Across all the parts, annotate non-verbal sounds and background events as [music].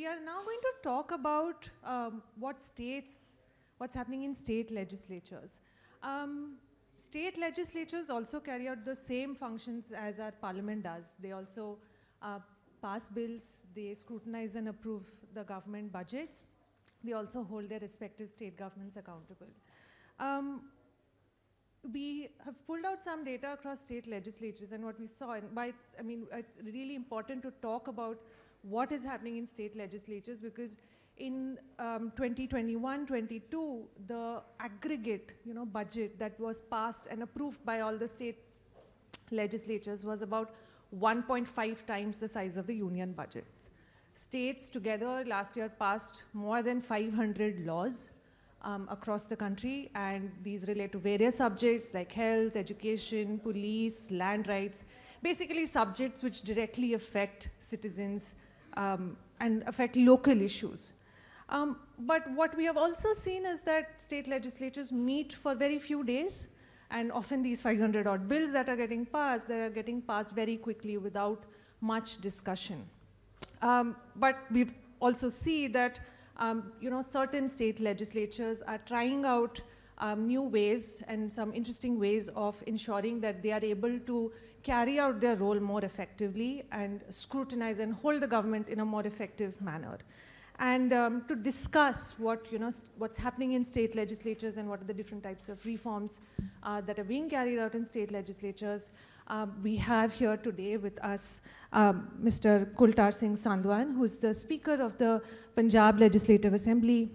we are now going to talk about um, what states, what's happening in state legislatures. Um, state legislatures also carry out the same functions as our parliament does. They also uh, pass bills, they scrutinize and approve the government budgets. They also hold their respective state governments accountable. Um, we have pulled out some data across state legislatures and what we saw, and why it's, I mean, it's really important to talk about what is happening in state legislatures because in um, 2021 22 the aggregate you know budget that was passed and approved by all the state legislatures was about 1.5 times the size of the union budgets states together last year passed more than 500 laws um, across the country, and these relate to various subjects like health, education, police, land rights, basically subjects which directly affect citizens um, and affect local issues. Um, but what we have also seen is that state legislatures meet for very few days, and often these 500 odd bills that are getting passed, they are getting passed very quickly without much discussion. Um, but we also see that um, you know certain state legislatures are trying out um, new ways and some interesting ways of ensuring that they are able to carry out their role more effectively and scrutinize and hold the government in a more effective manner. And um, to discuss what, you know, what's happening in state legislatures and what are the different types of reforms uh, that are being carried out in state legislatures. Uh, we have here today with us um, Mr. Kultar Singh Sandwan, who's the Speaker of the Punjab Legislative Assembly.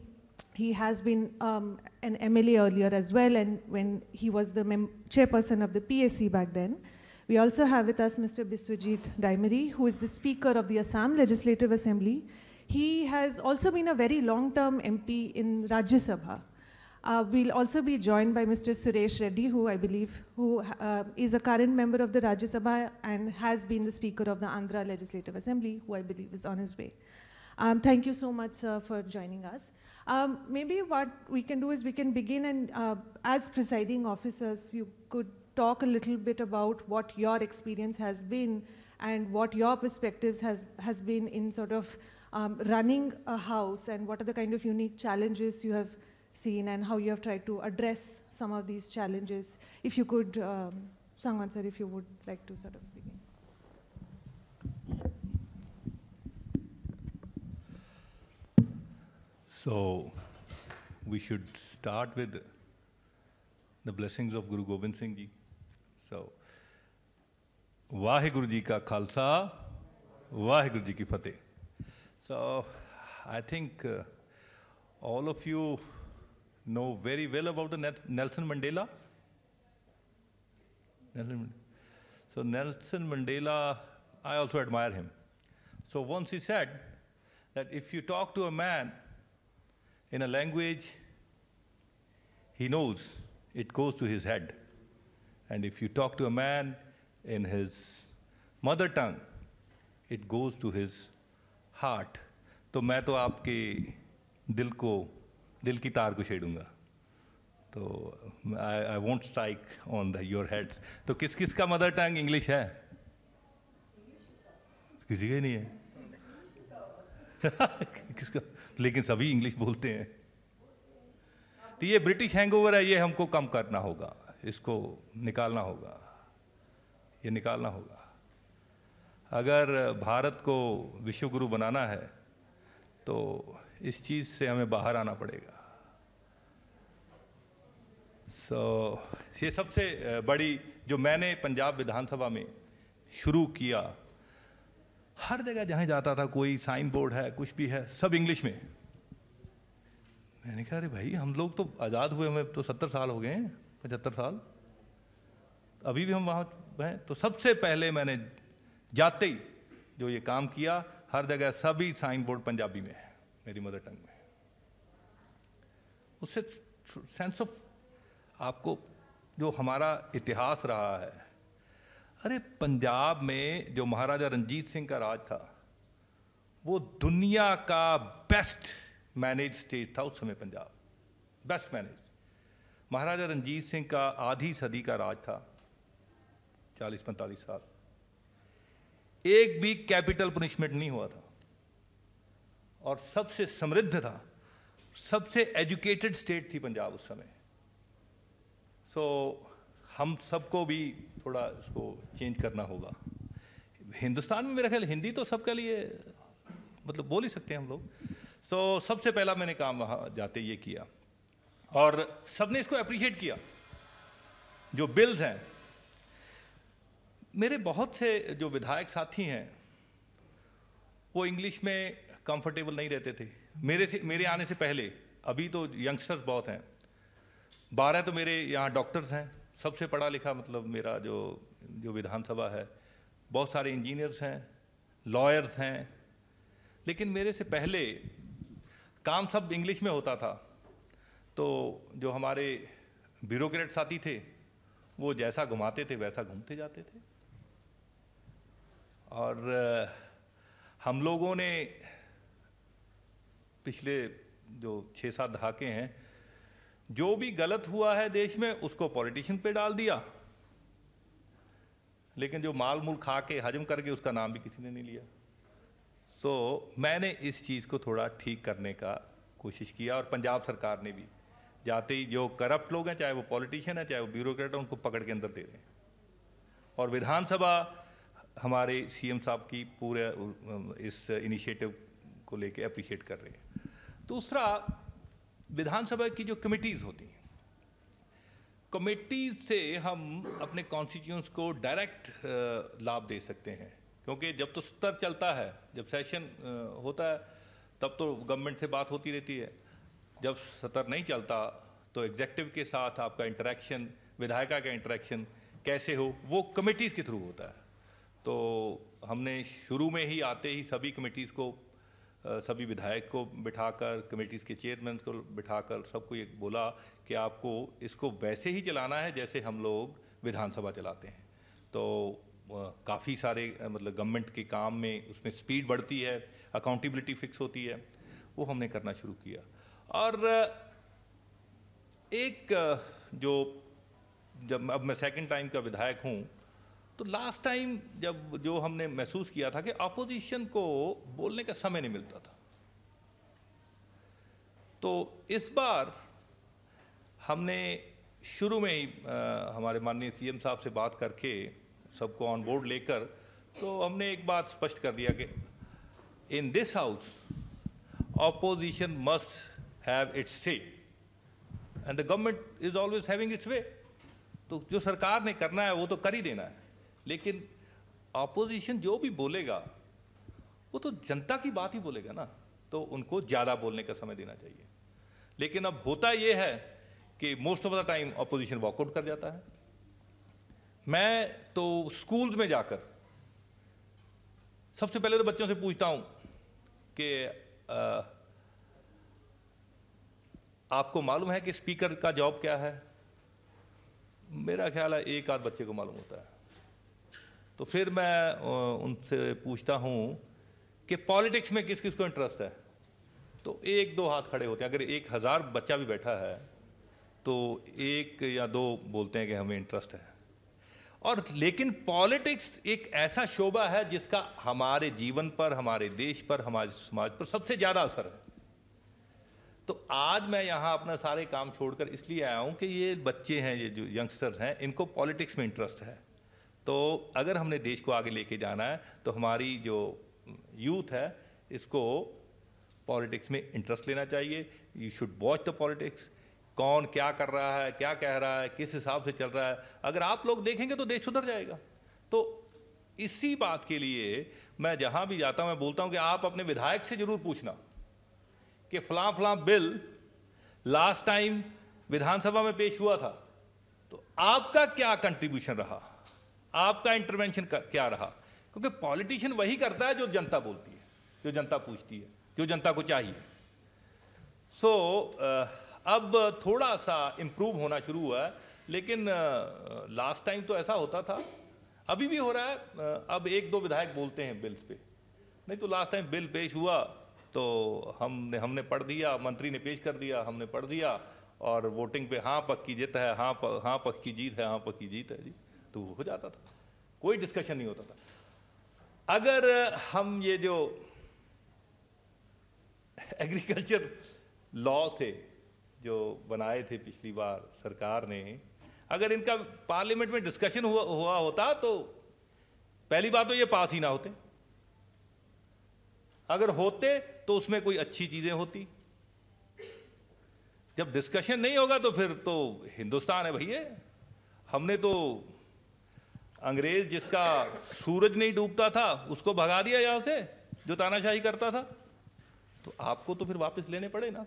He has been um, an MLA earlier as well, and when he was the chairperson of the PAC back then. We also have with us Mr. Biswajit Daimari, who is the Speaker of the Assam Legislative Assembly. He has also been a very long-term MP in Rajya Sabha. Uh, we'll also be joined by Mr. Suresh Reddy, who I believe who uh, is a current member of the Rajya Sabha and has been the Speaker of the Andhra Legislative Assembly, who I believe is on his way. Um, thank you so much, sir, for joining us. Um, maybe what we can do is we can begin and uh, as presiding officers, you could talk a little bit about what your experience has been and what your perspectives has, has been in sort of um, running a house and what are the kind of unique challenges you have seen and how you have tried to address some of these challenges. If you could, um, Sangwan sir, if you would like to sort of begin. So we should start with the blessings of Guru Gobind Singh Ji. So, Waheguru ਜੀ ਕਾ ਖਾਲਸਾ ਵਾਹਿਗੁਰੂ ਜੀ ਕੀ ਫਤਿਹ so I think all of you know very well about the Nelson Mandela. So Nelson Mandela, I also admire him. So once he said that if you talk to a man in a language he knows, it goes to his head. And if you talk to a man in his mother tongue it goes to his heart तो मैं तो आपके दिल को दिल की तार को छेड़ूंगा तो I I won't strike on the your heads तो किस किस का मदर टंग इंग्लिश है किसी का नहीं है [laughs] किसका लेकिन सभी इंग्लिश बोलते हैं तो ये ब्रिटिश हैंगओवर है ये हमको कम करना होगा इसको निकालना होगा ये निकालना होगा अगर भारत को विश्वगुरु बनाना है तो इस चीज़ से हमें बाहर आना पड़ेगा सो so, ये सबसे बड़ी जो मैंने पंजाब विधानसभा में शुरू किया हर जगह जहाँ जाता था कोई साइन बोर्ड है कुछ भी है सब इंग्लिश में मैंने कहा अरे भाई हम लोग तो आज़ाद हुए हमें तो सत्तर साल हो गए हैं पचहत्तर साल अभी भी हम वहाँ हैं तो सबसे पहले मैंने जाते ही जो ये काम किया हर जगह सभी साइन बोर्ड पंजाबी में है मेरी मदर टंग में उससे सेंस ऑफ आपको जो हमारा इतिहास रहा है अरे पंजाब में जो महाराजा रंजीत सिंह का राज था वो दुनिया का बेस्ट मैनेज स्टेट था उस समय पंजाब बेस्ट मैनेज महाराजा रंजीत सिंह का आधी सदी का राज था चालीस पैंतालीस साल एक भी कैपिटल पनिशमेंट नहीं हुआ था और सबसे समृद्ध था सबसे एजुकेटेड स्टेट थी पंजाब उस समय सो so, हम सबको भी थोड़ा इसको चेंज करना होगा हिंदुस्तान में मेरा ख्याल हिंदी तो सबके लिए मतलब बोल ही सकते हैं हम लोग सो so, सबसे पहला मैंने काम वहाँ जाते ये किया और सबने इसको अप्रिशिएट किया जो बिल्स हैं मेरे बहुत से जो विधायक साथी हैं वो इंग्लिश में कंफर्टेबल नहीं रहते थे मेरे से मेरे आने से पहले अभी तो यंगस्टर्स बहुत हैं बारह तो मेरे यहाँ डॉक्टर्स हैं सबसे पढ़ा लिखा मतलब मेरा जो जो विधानसभा है बहुत सारे इंजीनियर्स हैं लॉयर्स हैं लेकिन मेरे से पहले काम सब इंग्लिश में होता था तो जो हमारे ब्यूरोक्रेट साथी थे वो जैसा घुमाते थे वैसा घूमते जाते थे और हम लोगों ने पिछले जो छः सात दहाके हैं जो भी गलत हुआ है देश में उसको पॉलिटिशियन पे डाल दिया लेकिन जो माल मूल खा के हजम करके उसका नाम भी किसी ने नहीं लिया तो मैंने इस चीज़ को थोड़ा ठीक करने का कोशिश किया और पंजाब सरकार ने भी जाते ही जो करप्ट लोग हैं चाहे वो पॉलिटिशियन है चाहे वो ब्यूरोक्रेट है उनको पकड़ के अंदर दे रहे हैं और विधानसभा हमारे सीएम साहब की पूरे इस इनिशिएटिव को लेके अप्रिशिएट कर रहे हैं दूसरा विधानसभा की जो कमिटीज़ होती हैं कमेटीज से हम अपने कॉन्स्टिट्यूंस को डायरेक्ट लाभ दे सकते हैं क्योंकि जब तो स्तर चलता है जब सेशन होता है तब तो गवर्नमेंट से बात होती रहती है जब सतर नहीं चलता तो एग्जेक्टिव के साथ आपका इंटरेक्शन विधायिका का इंटरेक्शन कैसे हो वो कमेटीज़ के थ्रू होता है तो हमने शुरू में ही आते ही सभी कमेटीज़ को सभी विधायक को बिठाकर कमेटीज़ के चेयरमैन को बिठाकर सबको ये बोला कि आपको इसको वैसे ही चलाना है जैसे हम लोग विधानसभा चलाते हैं तो काफ़ी सारे मतलब गवर्नमेंट के काम में उसमें स्पीड बढ़ती है अकाउंटेबिलिटी फिक्स होती है वो हमने करना शुरू किया और एक जो जब अब मैं सेकंड टाइम का विधायक हूँ तो लास्ट टाइम जब जो हमने महसूस किया था कि अपोजिशन को बोलने का समय नहीं मिलता था तो इस बार हमने शुरू में ही आ, हमारे माननीय सीएम साहब से बात करके सबको ऑन बोर्ड लेकर तो हमने एक बात स्पष्ट कर दिया कि in this house opposition must have its say and the government is always having its way तो जो सरकार ने करना है वो तो कर ही देना है लेकिन अपोजिशन जो भी बोलेगा वो तो जनता की बात ही बोलेगा ना तो उनको ज़्यादा बोलने का समय देना चाहिए लेकिन अब होता ये है कि most of the time opposition walkout कर जाता है मैं तो स्कूल्स में जाकर सबसे पहले तो बच्चों से पूछता हूँ कि आपको मालूम है कि स्पीकर का जॉब क्या है मेरा ख्याल है एक आध बच्चे को मालूम होता है तो फिर मैं उनसे पूछता हूँ कि पॉलिटिक्स में किस किस को इंटरेस्ट है तो एक दो हाथ खड़े होते हैं अगर एक हज़ार बच्चा भी बैठा है तो एक या दो बोलते हैं कि हमें इंटरेस्ट है और लेकिन पॉलिटिक्स एक ऐसा शोबा है जिसका हमारे जीवन पर हमारे देश पर हमारे समाज पर सबसे ज़्यादा असर है तो आज मैं यहाँ अपना सारे काम छोड़कर इसलिए आया हूँ कि ये बच्चे हैं ये जो यंगस्टर्स हैं इनको पॉलिटिक्स में इंटरेस्ट है तो अगर हमने देश को आगे लेके जाना है तो हमारी जो यूथ है इसको पॉलिटिक्स में इंटरेस्ट लेना चाहिए you should watch the politics कौन क्या कर रहा है क्या कह रहा है किस हिसाब से चल रहा है अगर आप लोग देखेंगे तो देश सुधर जाएगा तो इसी बात के लिए मैं जहाँ भी जाता हूँ मैं बोलता हूँ कि आप अपने विधायक से ज़रूर पूछना कि फलां फलां बिल लास्ट टाइम विधानसभा में पेश हुआ था तो आपका क्या कंट्रीब्यूशन रहा आपका इंटरवेंशन क्या रहा क्योंकि पॉलिटिशियन वही करता है जो जनता बोलती है जो जनता पूछती है जो जनता को चाहिए सो so, अब थोड़ा सा इम्प्रूव होना शुरू हुआ है लेकिन लास्ट टाइम तो ऐसा होता था अभी भी हो रहा है अब एक दो विधायक बोलते हैं बिल्स पे नहीं तो लास्ट टाइम बिल पेश हुआ तो हमने हमने पढ़ दिया मंत्री ने पेश कर दिया हमने पढ़ दिया और वोटिंग पे हाँ पक्की जीत है हाँ हाँ पक्की की जीत है हाँ पक्की जीत है जी तो हो जाता था कोई डिस्कशन नहीं होता था अगर हम ये जो एग्रीकल्चर लॉ थे जो बनाए थे पिछली बार सरकार ने अगर इनका पार्लियामेंट में डिस्कशन हुआ हुआ होता तो पहली बात तो ये पास ही ना होते अगर होते तो उसमें कोई अच्छी चीजें होती जब डिस्कशन नहीं होगा तो फिर तो हिंदुस्तान है भैया हमने तो अंग्रेज जिसका सूरज नहीं डूबता था उसको भगा दिया यहाँ से जो तानाशाही करता था तो आपको तो फिर वापस लेने पड़े ना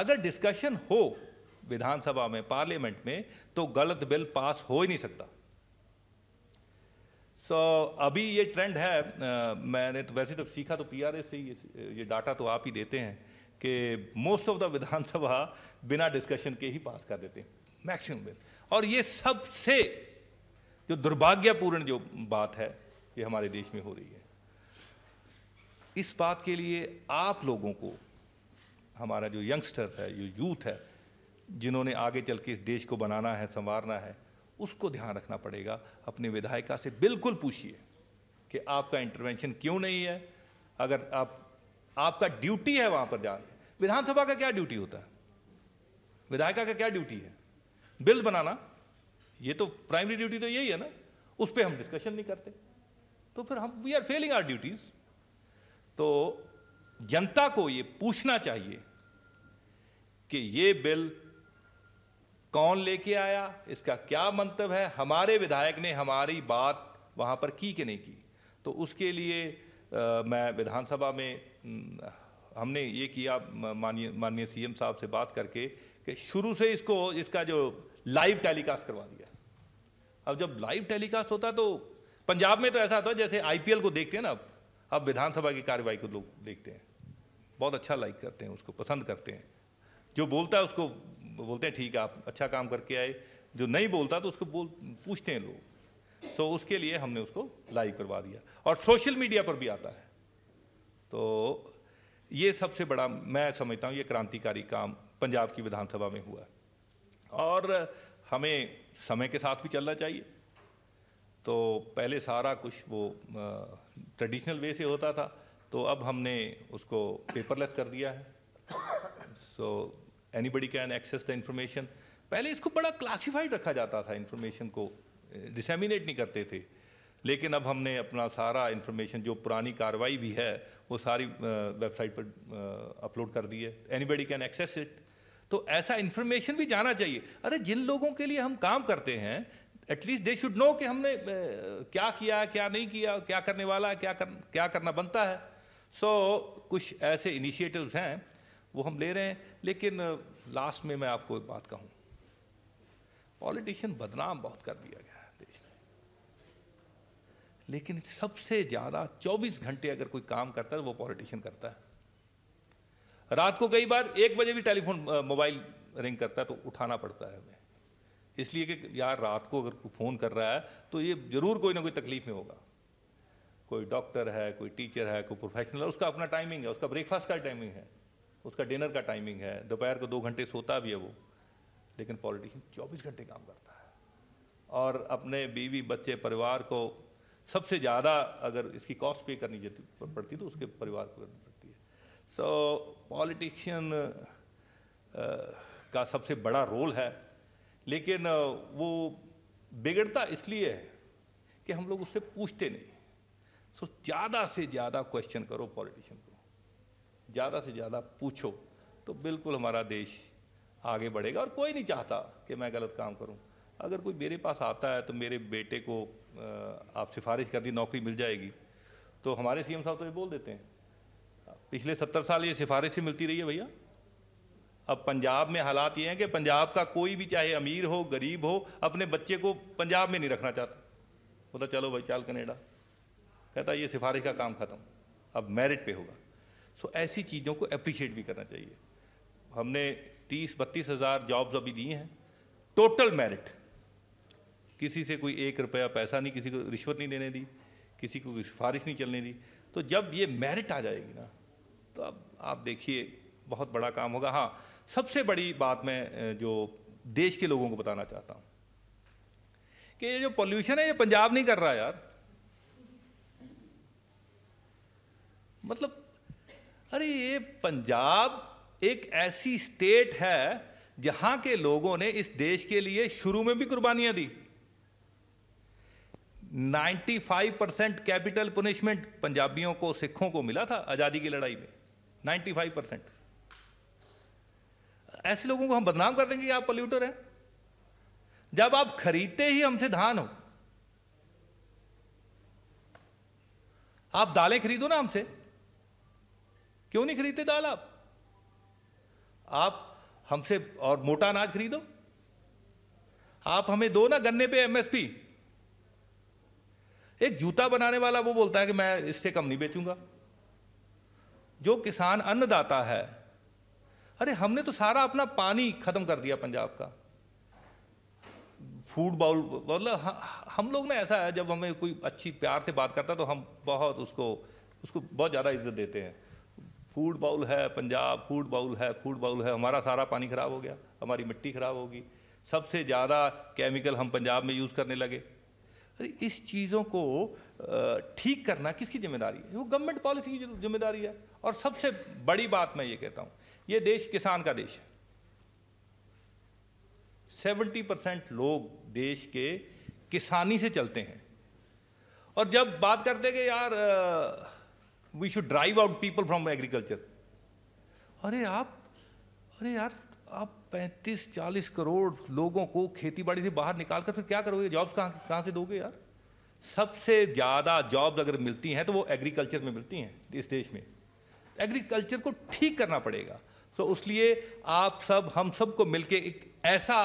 अगर डिस्कशन हो विधानसभा में पार्लियामेंट में तो गलत बिल पास हो ही नहीं सकता सो so, अभी ये ट्रेंड है आ, मैंने तो वैसे तो सीखा तो पी से ही ये डाटा तो आप ही देते हैं कि मोस्ट ऑफ द विधानसभा बिना डिस्कशन के ही पास कर देते हैं मैक्सिमम बिल और ये सबसे जो दुर्भाग्यपूर्ण जो बात है ये हमारे देश में हो रही है इस बात के लिए आप लोगों को हमारा जो यंगस्टर्स है जो यूथ है जिन्होंने आगे चल के इस देश को बनाना है संवारना है उसको ध्यान रखना पड़ेगा अपने विधायिका से बिल्कुल पूछिए कि आपका इंटरवेंशन क्यों नहीं है अगर आप आपका ड्यूटी है वहां पर जाकर विधानसभा का क्या ड्यूटी होता है विधायिका का क्या ड्यूटी है बिल बनाना ये तो प्राइमरी ड्यूटी तो यही है ना उस पर हम डिस्कशन नहीं करते तो फिर हम we are failing our duties तो जनता को ये पूछना चाहिए कि ये बिल कौन लेके आया इसका क्या मंतव है हमारे विधायक ने हमारी बात वहाँ पर की कि नहीं की तो उसके लिए आ, मैं विधानसभा में हमने ये किया माननीय माननीय सीएम साहब से बात करके कि शुरू से इसको इसका जो लाइव टेलीकास्ट करवा दिया अब जब लाइव टेलीकास्ट होता तो पंजाब में तो ऐसा होता है जैसे आईपीएल को देखते हैं ना अब अब विधानसभा की कार्यवाही को लोग देखते हैं बहुत अच्छा लाइक करते हैं उसको पसंद करते हैं जो बोलता है उसको बोलते हैं ठीक है आप अच्छा काम करके आए जो नहीं बोलता तो उसको बोल पूछते हैं लोग सो so, उसके लिए हमने उसको लाइव करवा दिया और सोशल मीडिया पर भी आता है तो ये सबसे बड़ा मैं समझता हूँ ये क्रांतिकारी काम पंजाब की विधानसभा में हुआ और हमें समय के साथ भी चलना चाहिए तो पहले सारा कुछ वो ट्रेडिशनल वे से होता था तो अब हमने उसको पेपरलेस कर दिया है so so, anybody can access the information पहले इसको बड़ा क्लासिफाइड रखा जाता था इन्फॉर्मेशन को डिसेमिनेट नहीं करते थे लेकिन अब हमने अपना सारा इन्फॉर्मेशन जो पुरानी कार्रवाई भी है वो सारी वेबसाइट पर अपलोड कर दी है एनीबडी कैन एक्सेस इट तो ऐसा इन्फॉर्मेशन भी जाना चाहिए अरे जिन लोगों के लिए हम काम करते हैं एटलीस्ट दे शुड नो कि हमने क्या किया क्या नहीं किया क्या करने वाला है क्या कर, क्या करना बनता है सो so, कुछ ऐसे इनिशिएटिव्स हैं वो हम ले रहे हैं लेकिन लास्ट में मैं आपको एक बात कहूं पॉलिटिशियन बदनाम बहुत कर दिया गया है देश में लेकिन सबसे ज़्यादा 24 घंटे अगर कोई काम करता है तो वो पॉलिटिशियन करता है रात को कई बार एक बजे भी टेलीफोन मोबाइल रिंग करता है तो उठाना पड़ता है हमें इसलिए कि यार रात को अगर कोई फ़ोन कर रहा है तो ये ज़रूर कोई ना कोई तकलीफ में होगा कोई डॉक्टर है कोई टीचर है कोई प्रोफेशनल है उसका अपना टाइमिंग है उसका ब्रेकफास्ट का टाइमिंग है उसका डिनर का टाइमिंग है दोपहर को दो घंटे सोता भी है वो लेकिन पॉलिटिशियन चौबीस घंटे काम करता है और अपने बीवी बच्चे परिवार को सबसे ज़्यादा अगर इसकी कॉस्ट पे करनी पड़ती तो उसके परिवार को करनी पड़ती है सो so, पॉलिटिशियन का सबसे बड़ा रोल है लेकिन वो बिगड़ता इसलिए है कि हम लोग उससे पूछते नहीं सो so, ज़्यादा से ज़्यादा क्वेश्चन करो पॉलिटिशियन को ज़्यादा से ज़्यादा पूछो तो बिल्कुल हमारा देश आगे बढ़ेगा और कोई नहीं चाहता कि मैं गलत काम करूं अगर कोई मेरे पास आता है तो मेरे बेटे को आप सिफारिश कर दी नौकरी मिल जाएगी तो हमारे सीएम साहब तो ये बोल देते हैं पिछले सत्तर साल ये सिफारिश ही मिलती रही है भैया अब पंजाब में हालात ये हैं कि पंजाब का कोई भी चाहे अमीर हो गरीब हो अपने बच्चे को पंजाब में नहीं रखना चाहता बोला तो चलो भाई चाल कनेडा कहता ये सिफारिश का काम खत्म अब मेरिट पे होगा सो ऐसी चीज़ों को अप्रिशिएट भी करना चाहिए हमने तीस बत्तीस हज़ार जॉब्स अभी दी हैं टोटल मेरिट किसी से कोई एक रुपया पैसा नहीं किसी को रिश्वत नहीं देने दी किसी को सिफारिश नहीं चलने दी तो जब ये मेरिट आ जाएगी ना तो अब आप देखिए बहुत बड़ा काम होगा हाँ सबसे बड़ी बात मैं जो देश के लोगों को बताना चाहता हूँ कि ये जो पॉल्यूशन है ये पंजाब नहीं कर रहा यार मतलब अरे ये पंजाब एक ऐसी स्टेट है जहां के लोगों ने इस देश के लिए शुरू में भी कुर्बानियां दी 95 परसेंट कैपिटल पुनिशमेंट पंजाबियों को सिखों को मिला था आज़ादी की लड़ाई में 95 परसेंट ऐसे लोगों को हम बदनाम कर देंगे आप पॉल्यूटर हैं जब आप खरीदते ही हमसे धान हो आप दालें खरीदो ना हमसे क्यों नहीं खरीदते दाल आप आप हमसे और मोटा अनाज खरीदो आप हमें दो ना गन्ने पे एमएसपी एक जूता बनाने वाला वो बोलता है कि मैं इससे कम नहीं बेचूंगा जो किसान अन्नदाता है अरे हमने तो सारा अपना पानी खत्म कर दिया पंजाब का फूड बाउल मतलब हम लोग ना ऐसा है जब हमें कोई अच्छी प्यार से बात करता तो हम बहुत उसको उसको बहुत ज़्यादा इज्जत देते हैं फूड बाउल है पंजाब फूड बाउल है फूड बाउल है हमारा सारा पानी ख़राब हो गया हमारी मिट्टी ख़राब होगी सबसे ज़्यादा केमिकल हम पंजाब में यूज़ करने लगे अरे इस चीज़ों को ठीक करना किसकी जिम्मेदारी है वो गवर्नमेंट पॉलिसी की जिम्मेदारी है और सबसे बड़ी बात मैं ये कहता हूँ ये देश किसान का देश है सेवेंटी परसेंट लोग देश के किसानी से चलते हैं और जब बात करते कि यार आ, we should drive out people from agriculture अरे आप अरे यार आप 35-40 करोड़ लोगों को खेती बाड़ी से बाहर निकाल कर फिर क्या करोगे जॉब्स कहाँ कहाँ से दोगे यार सबसे ज़्यादा जॉब्स अगर मिलती हैं तो वो एग्रीकल्चर में मिलती हैं इस देश में एग्रीकल्चर को ठीक करना पड़ेगा सो so, उसलिए आप सब हम सबको मिलकर एक ऐसा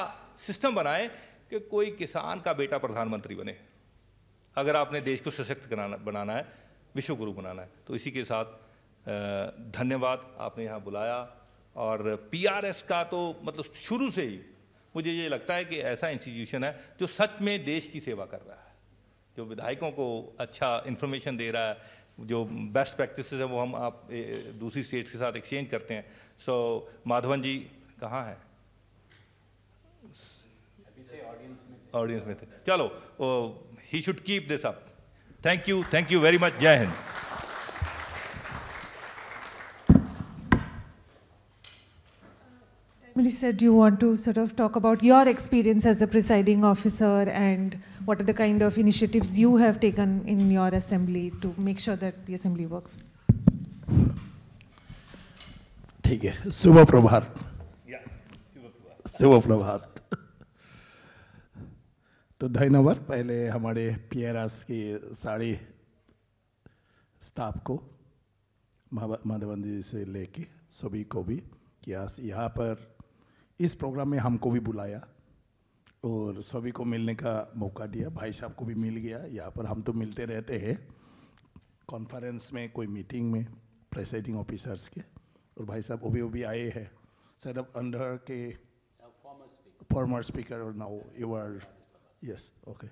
सिस्टम बनाएं कि कोई किसान का बेटा प्रधानमंत्री बने अगर आपने देश को सशक्त बनाना है विश्व गुरु बनाना है तो इसी के साथ धन्यवाद आपने यहाँ बुलाया और पीआरएस का तो मतलब शुरू से ही मुझे ये लगता है कि ऐसा इंस्टीट्यूशन है जो सच में देश की सेवा कर रहा है जो विधायकों को अच्छा इन्फॉर्मेशन दे रहा है जो बेस्ट प्रैक्टिस है वो हम आप दूसरी स्टेट्स के साथ एक्सचेंज करते हैं सो so, माधवन जी कहाँ हैं ऑडियंस में थे चलो he should keep this up Thank you. Thank you very much. Jai Hind. Uh, do you want to sort of talk about your experience as a presiding officer and what are the kind of initiatives you have taken in your assembly to make sure that the assembly works? ठीक है शुभ प्रभात शुभ तो धन्यवाद पहले हमारे पियरास की सारी staff को माधवन जी से लेके सभी को भी कि आज यहाँ पर इस प्रोग्राम में हमको भी बुलाया और सभी को मिलने का मौका दिया भाई साहब को भी मिल गया यहाँ पर हम तो मिलते रहते हैं कॉन्फ्रेंस में कोई मीटिंग में प्रेसाइडिंग ऑफिसर्स के और भाई साहब वो भी वो भी आए हैं सर अब अंडर के फॉर्मर स्पीकर और now you are yes okay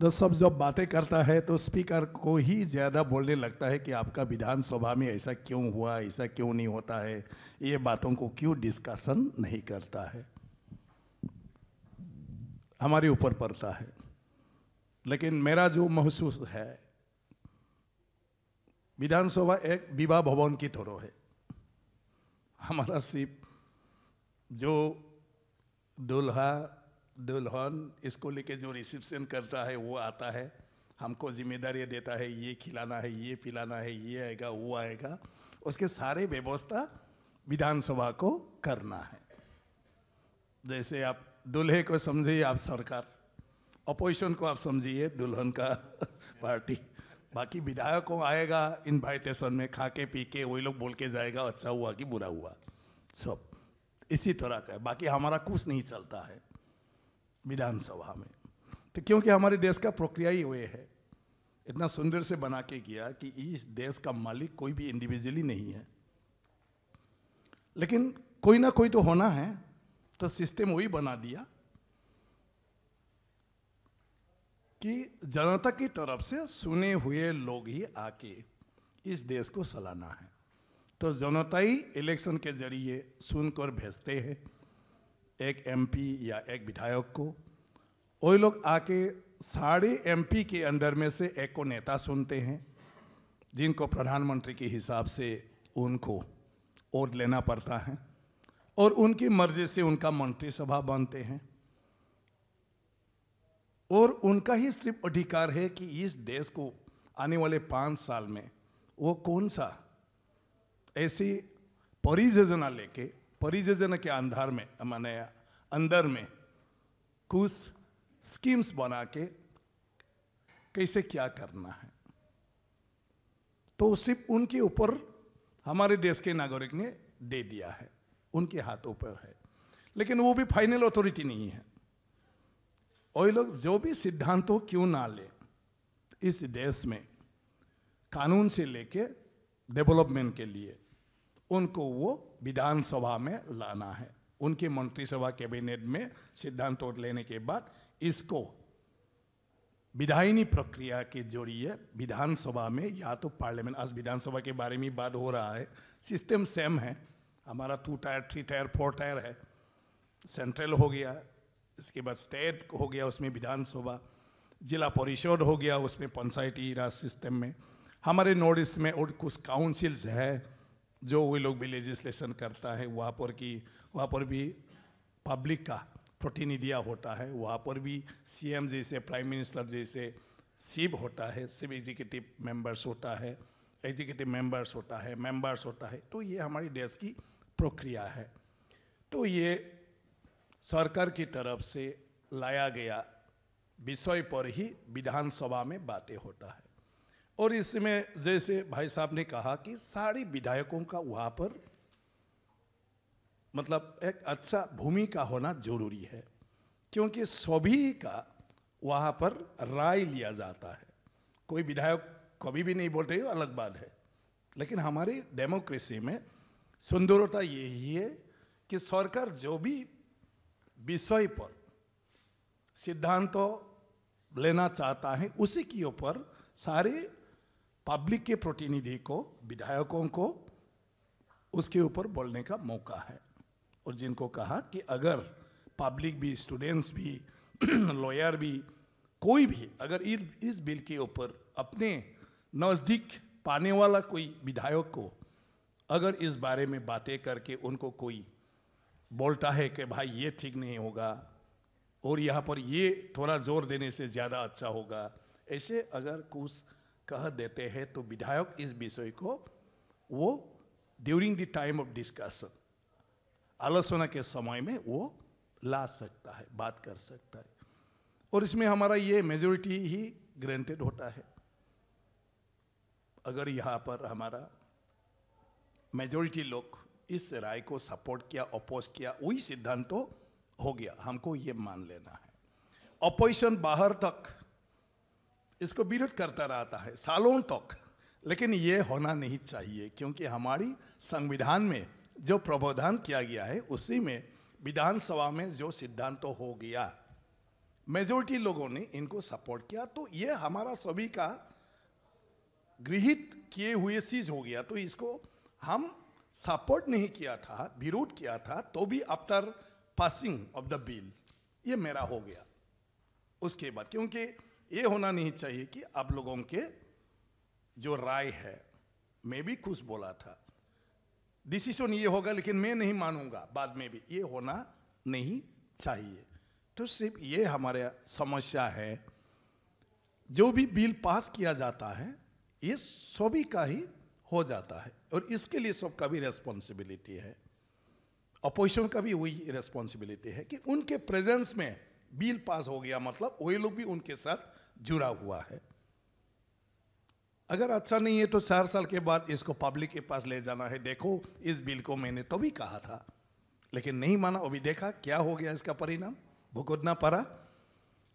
तो सब जब बातें करता है तो स्पीकर को ही ज़्यादा बोलने लगता है कि आपका विधानसभा में ऐसा क्यों हुआ ऐसा क्यों नहीं होता है ये बातों को क्यों डिस्कशन नहीं करता है हमारे ऊपर पड़ता है लेकिन मेरा जो महसूस है विधानसभा एक विवाह भवन की थोड़ो है हमारा सिर्फ जो दुल्हा दुल्हन इसको लेके जो रिसेप्शन करता है वो आता है हमको जिम्मेदारी देता है ये खिलाना है ये पिलाना है ये आएगा वो आएगा उसके सारे व्यवस्था विधानसभा को करना है जैसे आप दूल्हे को समझिए आप सरकार अपोजिशन को आप समझिए दुल्हन का पार्टी [laughs] बाकी विधायकों आएगा इन्वाइटेशन में खा के पी के वही लोग बोल के जाएगा अच्छा हुआ कि बुरा हुआ सब इसी तरह का है बाकी हमारा कुछ नहीं चलता है विधानसभा में तो क्योंकि हमारे देश का प्रक्रिया ही हुए है इतना सुंदर से बना के किया कि इस देश का मालिक कोई भी इंडिविजुअली नहीं है लेकिन कोई ना कोई तो होना है तो सिस्टम वही बना दिया कि जनता की तरफ से सुने हुए लोग ही आके इस देश को सलाना है तो जनता ही इलेक्शन के जरिए सुनकर भेजते हैं एक एमपी या एक विधायक को वही लोग आके सारे एमपी के अंडर में से एक को नेता सुनते हैं जिनको प्रधानमंत्री के हिसाब से उनको वोट लेना पड़ता है और उनकी मर्जी से उनका मंत्रिसभा बनते हैं और उनका ही सिर्फ अधिकार है कि इस देश को आने वाले पाँच साल में वो कौन सा ऐसी परिजोजना लेके परिजोजना के आधार में माने अंदर में कुछ स्कीम्स बना के कैसे क्या करना है तो सिर्फ उनके ऊपर हमारे देश के नागरिक ने दे दिया है उनके हाथों पर है लेकिन वो भी फाइनल अथॉरिटी नहीं है और लोग जो भी सिद्धांत हो क्यों ना ले इस देश में कानून से लेके डेवलपमेंट के लिए उनको वो विधानसभा में लाना है उनके मंत्रिसभा कैबिनेट में सिद्धांत और लेने के बाद इसको विधायनी प्रक्रिया के जरिए विधानसभा में या तो पार्लियामेंट आज विधानसभा के बारे में बात हो रहा है सिस्टम सेम है हमारा two tier three tier four tier है सेंट्रल हो गया इसके बाद स्टेट हो गया उसमें विधानसभा जिला परिषद हो गया उसमें पंचायती राज सिस्टम में हमारे नॉर्थ ईस्ट में और कुछ काउंसिल्स है जो वो लोग भी लेजिस्लेशन करता है वहाँ पर की वहाँ पर भी पब्लिक का प्रतिनिधिया होता है वहाँ पर भी सीएम जैसे प्राइम मिनिस्टर जैसे सिब होता है सिब एग्जीक्यूटिव मेंबर्स होता है एग्जीक्यूटिव मेंबर्स होता है मेंबर्स होता है तो ये हमारी देश की प्रक्रिया है तो ये सरकार की तरफ से लाया गया विषय पर ही विधानसभा में बातें होता है और इसमें जैसे भाई साहब ने कहा कि सारे विधायकों का वहां पर मतलब एक अच्छा भूमिका होना जरूरी है क्योंकि सभी का वहां पर राय लिया जाता है कोई विधायक कभी भी नहीं बोलते अलग बात है लेकिन हमारी डेमोक्रेसी में सुंदरता यही है कि सरकार जो भी विषय पर सिद्धांतों लेना चाहता है उसी के ऊपर सारे पब्लिक के प्रतिनिधि को विधायकों को उसके ऊपर बोलने का मौका है और जिनको कहा कि अगर पब्लिक भी स्टूडेंट्स भी [clears throat] लॉयर भी कोई भी अगर इस बिल के ऊपर अपने नज़दीक पाने वाला कोई विधायक को अगर इस बारे में बातें करके उनको कोई बोलता है कि भाई ये ठीक नहीं होगा और यहाँ पर ये थोड़ा जोर देने से ज़्यादा अच्छा होगा ऐसे अगर कुछ कह देते हैं तो विधायक इस विषय को वो during the time of discussion आलोचना के समय में वो ला सकता है बात कर सकता है और इसमें हमारा ये मेजोरिटी ही ग्रेंटेड होता है अगर यहाँ पर हमारा मेजोरिटी लोग इस राय को सपोर्ट किया अपोज किया वही सिद्धांत तो हो गया हमको ये मान लेना है अपोजिशन बाहर तक इसको विरोध करता रहता है सालों तक लेकिन ये होना नहीं चाहिए क्योंकि हमारी संविधान में जो प्रावधान किया गया है उसी में विधानसभा में जो सिद्धांत तो हो गया मेजोरिटी लोगों ने इनको सपोर्ट किया तो ये हमारा सभी का गृहित किए हुए चीज हो गया तो इसको हम सपोर्ट नहीं किया था विरोध किया था तो भी after passing of the bill ये मेरा हो गया उसके बाद क्योंकि ये होना नहीं चाहिए कि आप लोगों के जो राय है मैं भी कुछ बोला था डिसीशन ये होगा लेकिन मैं नहीं मानूंगा बाद में भी ये होना नहीं चाहिए तो सिर्फ ये हमारे समस्या है जो भी बिल पास किया जाता है ये सभी का ही हो जाता है और इसके लिए सबका भी रेस्पॉन्सिबिलिटी है अपोजिशन का भी वही रेस्पॉन्सिबिलिटी है कि उनके प्रेजेंस में बिल पास हो गया मतलब वही लोग भी उनके साथ जुड़ा हुआ है अगर अच्छा नहीं है तो चार साल के बाद इसको पब्लिक के पास ले जाना है देखो इस बिल को मैंने तो भी कहा था लेकिन नहीं माना अभी देखा क्या हो गया इसका परिणाम भुगतना पड़ा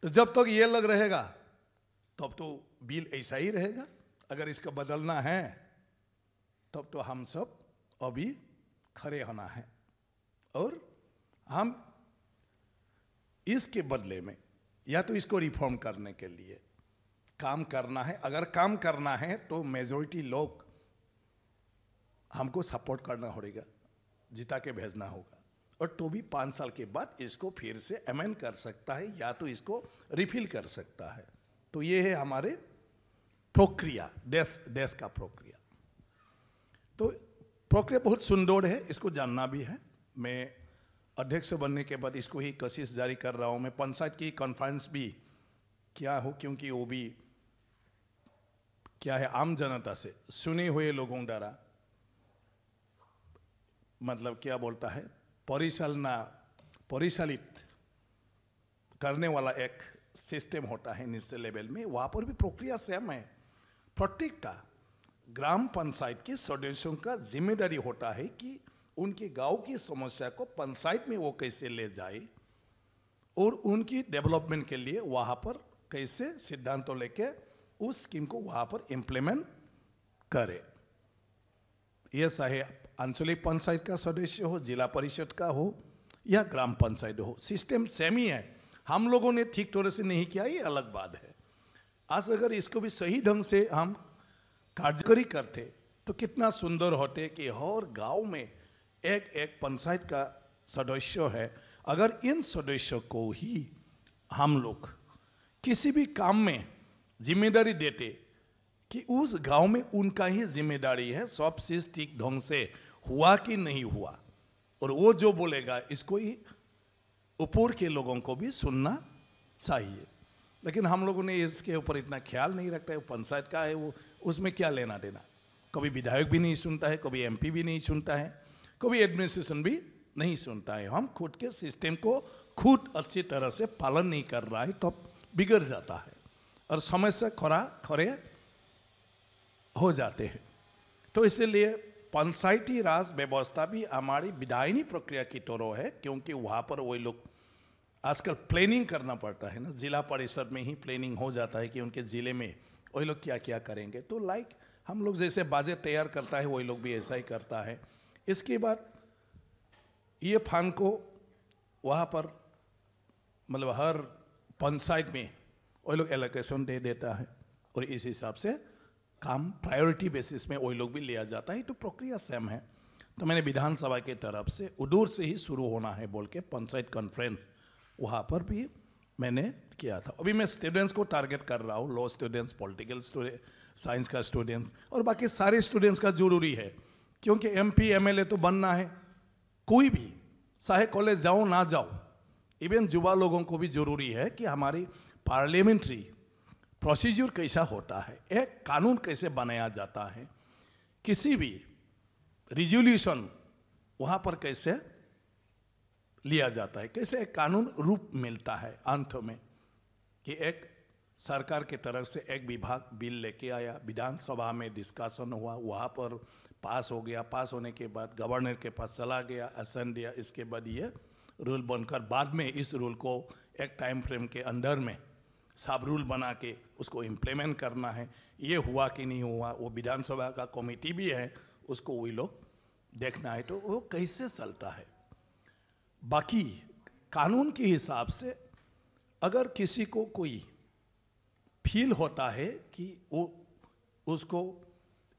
तो जब तक तो ये लग रहेगा तब तो, तो बिल ऐसा ही रहेगा अगर इसको बदलना है तब तो, तो हम सब अभी खड़े होना है और हम इसके बदले में या तो इसको रिफॉर्म करने के लिए काम करना है अगर काम करना है तो मेजोरिटी लोग हमको सपोर्ट करना होगा जिता के भेजना होगा और तो भी पाँच साल के बाद इसको फिर से अमेंड कर सकता है या तो इसको रिफिल कर सकता है तो ये है हमारे प्रक्रिया देश देश का प्रक्रिया तो प्रक्रिया बहुत सुंदर है इसको जानना भी है मैं अध्यक्ष बनने के बाद इसको ही कशिश जारी कर रहा हूँ मैं पंचायत की कॉन्फ्रेंस भी क्या हो क्योंकि वो भी क्या है आम जनता से सुने हुए लोगों द्वारा मतलब क्या बोलता है परिचालना परिचालित करने वाला एक सिस्टम होता है निचले लेवल में वहाँ पर भी प्रक्रिया सेम है प्रत्येक का ग्राम पंचायत के सदस्यों का जिम्मेदारी होता है कि उनके गांव की समस्या को पंचायत में वो कैसे ले जाए और उनकी डेवलपमेंट के लिए वहाँ पर कैसे सिद्धांतों लेके उस स्कीम को वहाँ पर इम्प्लीमेंट करे ये चाहे आंचलिक पंचायत का सदस्य हो जिला परिषद का हो या ग्राम पंचायत हो सिस्टम सेम ही है हम लोगों ने ठीक तरह से नहीं किया ये अलग बात है आज अगर इसको भी सही ढंग से हम कार्यकारी करते तो कितना सुंदर होते कि हर गांव में एक एक पंचायत का सदस्य है अगर इन सदस्यों को ही हम लोग किसी भी काम में जिम्मेदारी देते कि उस गांव में उनका ही जिम्मेदारी है सब चीज ठीक ढंग से हुआ कि नहीं हुआ और वो जो बोलेगा इसको ही ऊपर के लोगों को भी सुनना चाहिए लेकिन हम लोगों ने इसके ऊपर इतना ख्याल नहीं रखता है पंचायत का है वो उसमें क्या लेना देना कभी विधायक भी नहीं सुनता है कभी एमपी भी नहीं सुनता है कभी एडमिनिस्ट्रेशन भी नहीं सुनता है हम खुद के सिस्टम को खुद अच्छी तरह से पालन नहीं कर रहा है तो बिगड़ जाता है और समय से खरा खरे हो जाते हैं तो इसलिए पंचायती राज व्यवस्था भी हमारी विदायनी प्रक्रिया की तौर है क्योंकि वहाँ पर वही लोग आजकल प्लानिंग करना पड़ता है ना जिला परिषद में ही प्लानिंग हो जाता है कि उनके ज़िले में वही लोग क्या क्या करेंगे तो लाइक हम लोग जैसे बाजे तैयार करता है वही लोग भी ऐसा ही करता है इसके बाद ये फान को वहाँ पर मतलब हर पंचायत में वो लोग एलोकेशन दे देता है और इस हिसाब से काम प्रायोरिटी बेसिस में वो लोग भी लिया जाता है तो प्रक्रिया सेम है तो मैंने विधानसभा के तरफ से उदूर से ही शुरू होना है बोल के पंचायत कॉन्फ्रेंस वहाँ पर भी मैंने किया था अभी मैं स्टूडेंट्स को टारगेट कर रहा हूँ लॉ स्टूडेंट्स पॉलिटिकल साइंस का स्टूडेंट्स और बाकी सारे स्टूडेंट्स का जरूरी है क्योंकि एमपी एमएलए तो बनना है कोई भी चाहे कॉलेज जाओ ना जाओ इवन युवा लोगों को भी जरूरी है कि हमारी पार्लियामेंट्री प्रोसीजर कैसा होता है एक कानून कैसे बनाया जाता है किसी भी रिजोल्यूशन वहाँ पर कैसे लिया जाता है कैसे एक कानून रूप मिलता है अंत में कि एक सरकार की तरफ से एक विभाग बिल लेके आया विधानसभा में डिस्कशन हुआ वहाँ पर पास हो गया पास होने के बाद गवर्नर के पास चला गया असन दिया इसके बाद ये रूल बनकर बाद में इस रूल को एक टाइम फ्रेम के अंदर में सब रूल बना के उसको इम्प्लीमेंट करना है ये हुआ कि नहीं हुआ वो विधानसभा का कमेटी भी है उसको वही लोग देखना है तो वो कैसे चलता है बाकी कानून के हिसाब से अगर किसी को कोई फील होता है कि वो उसको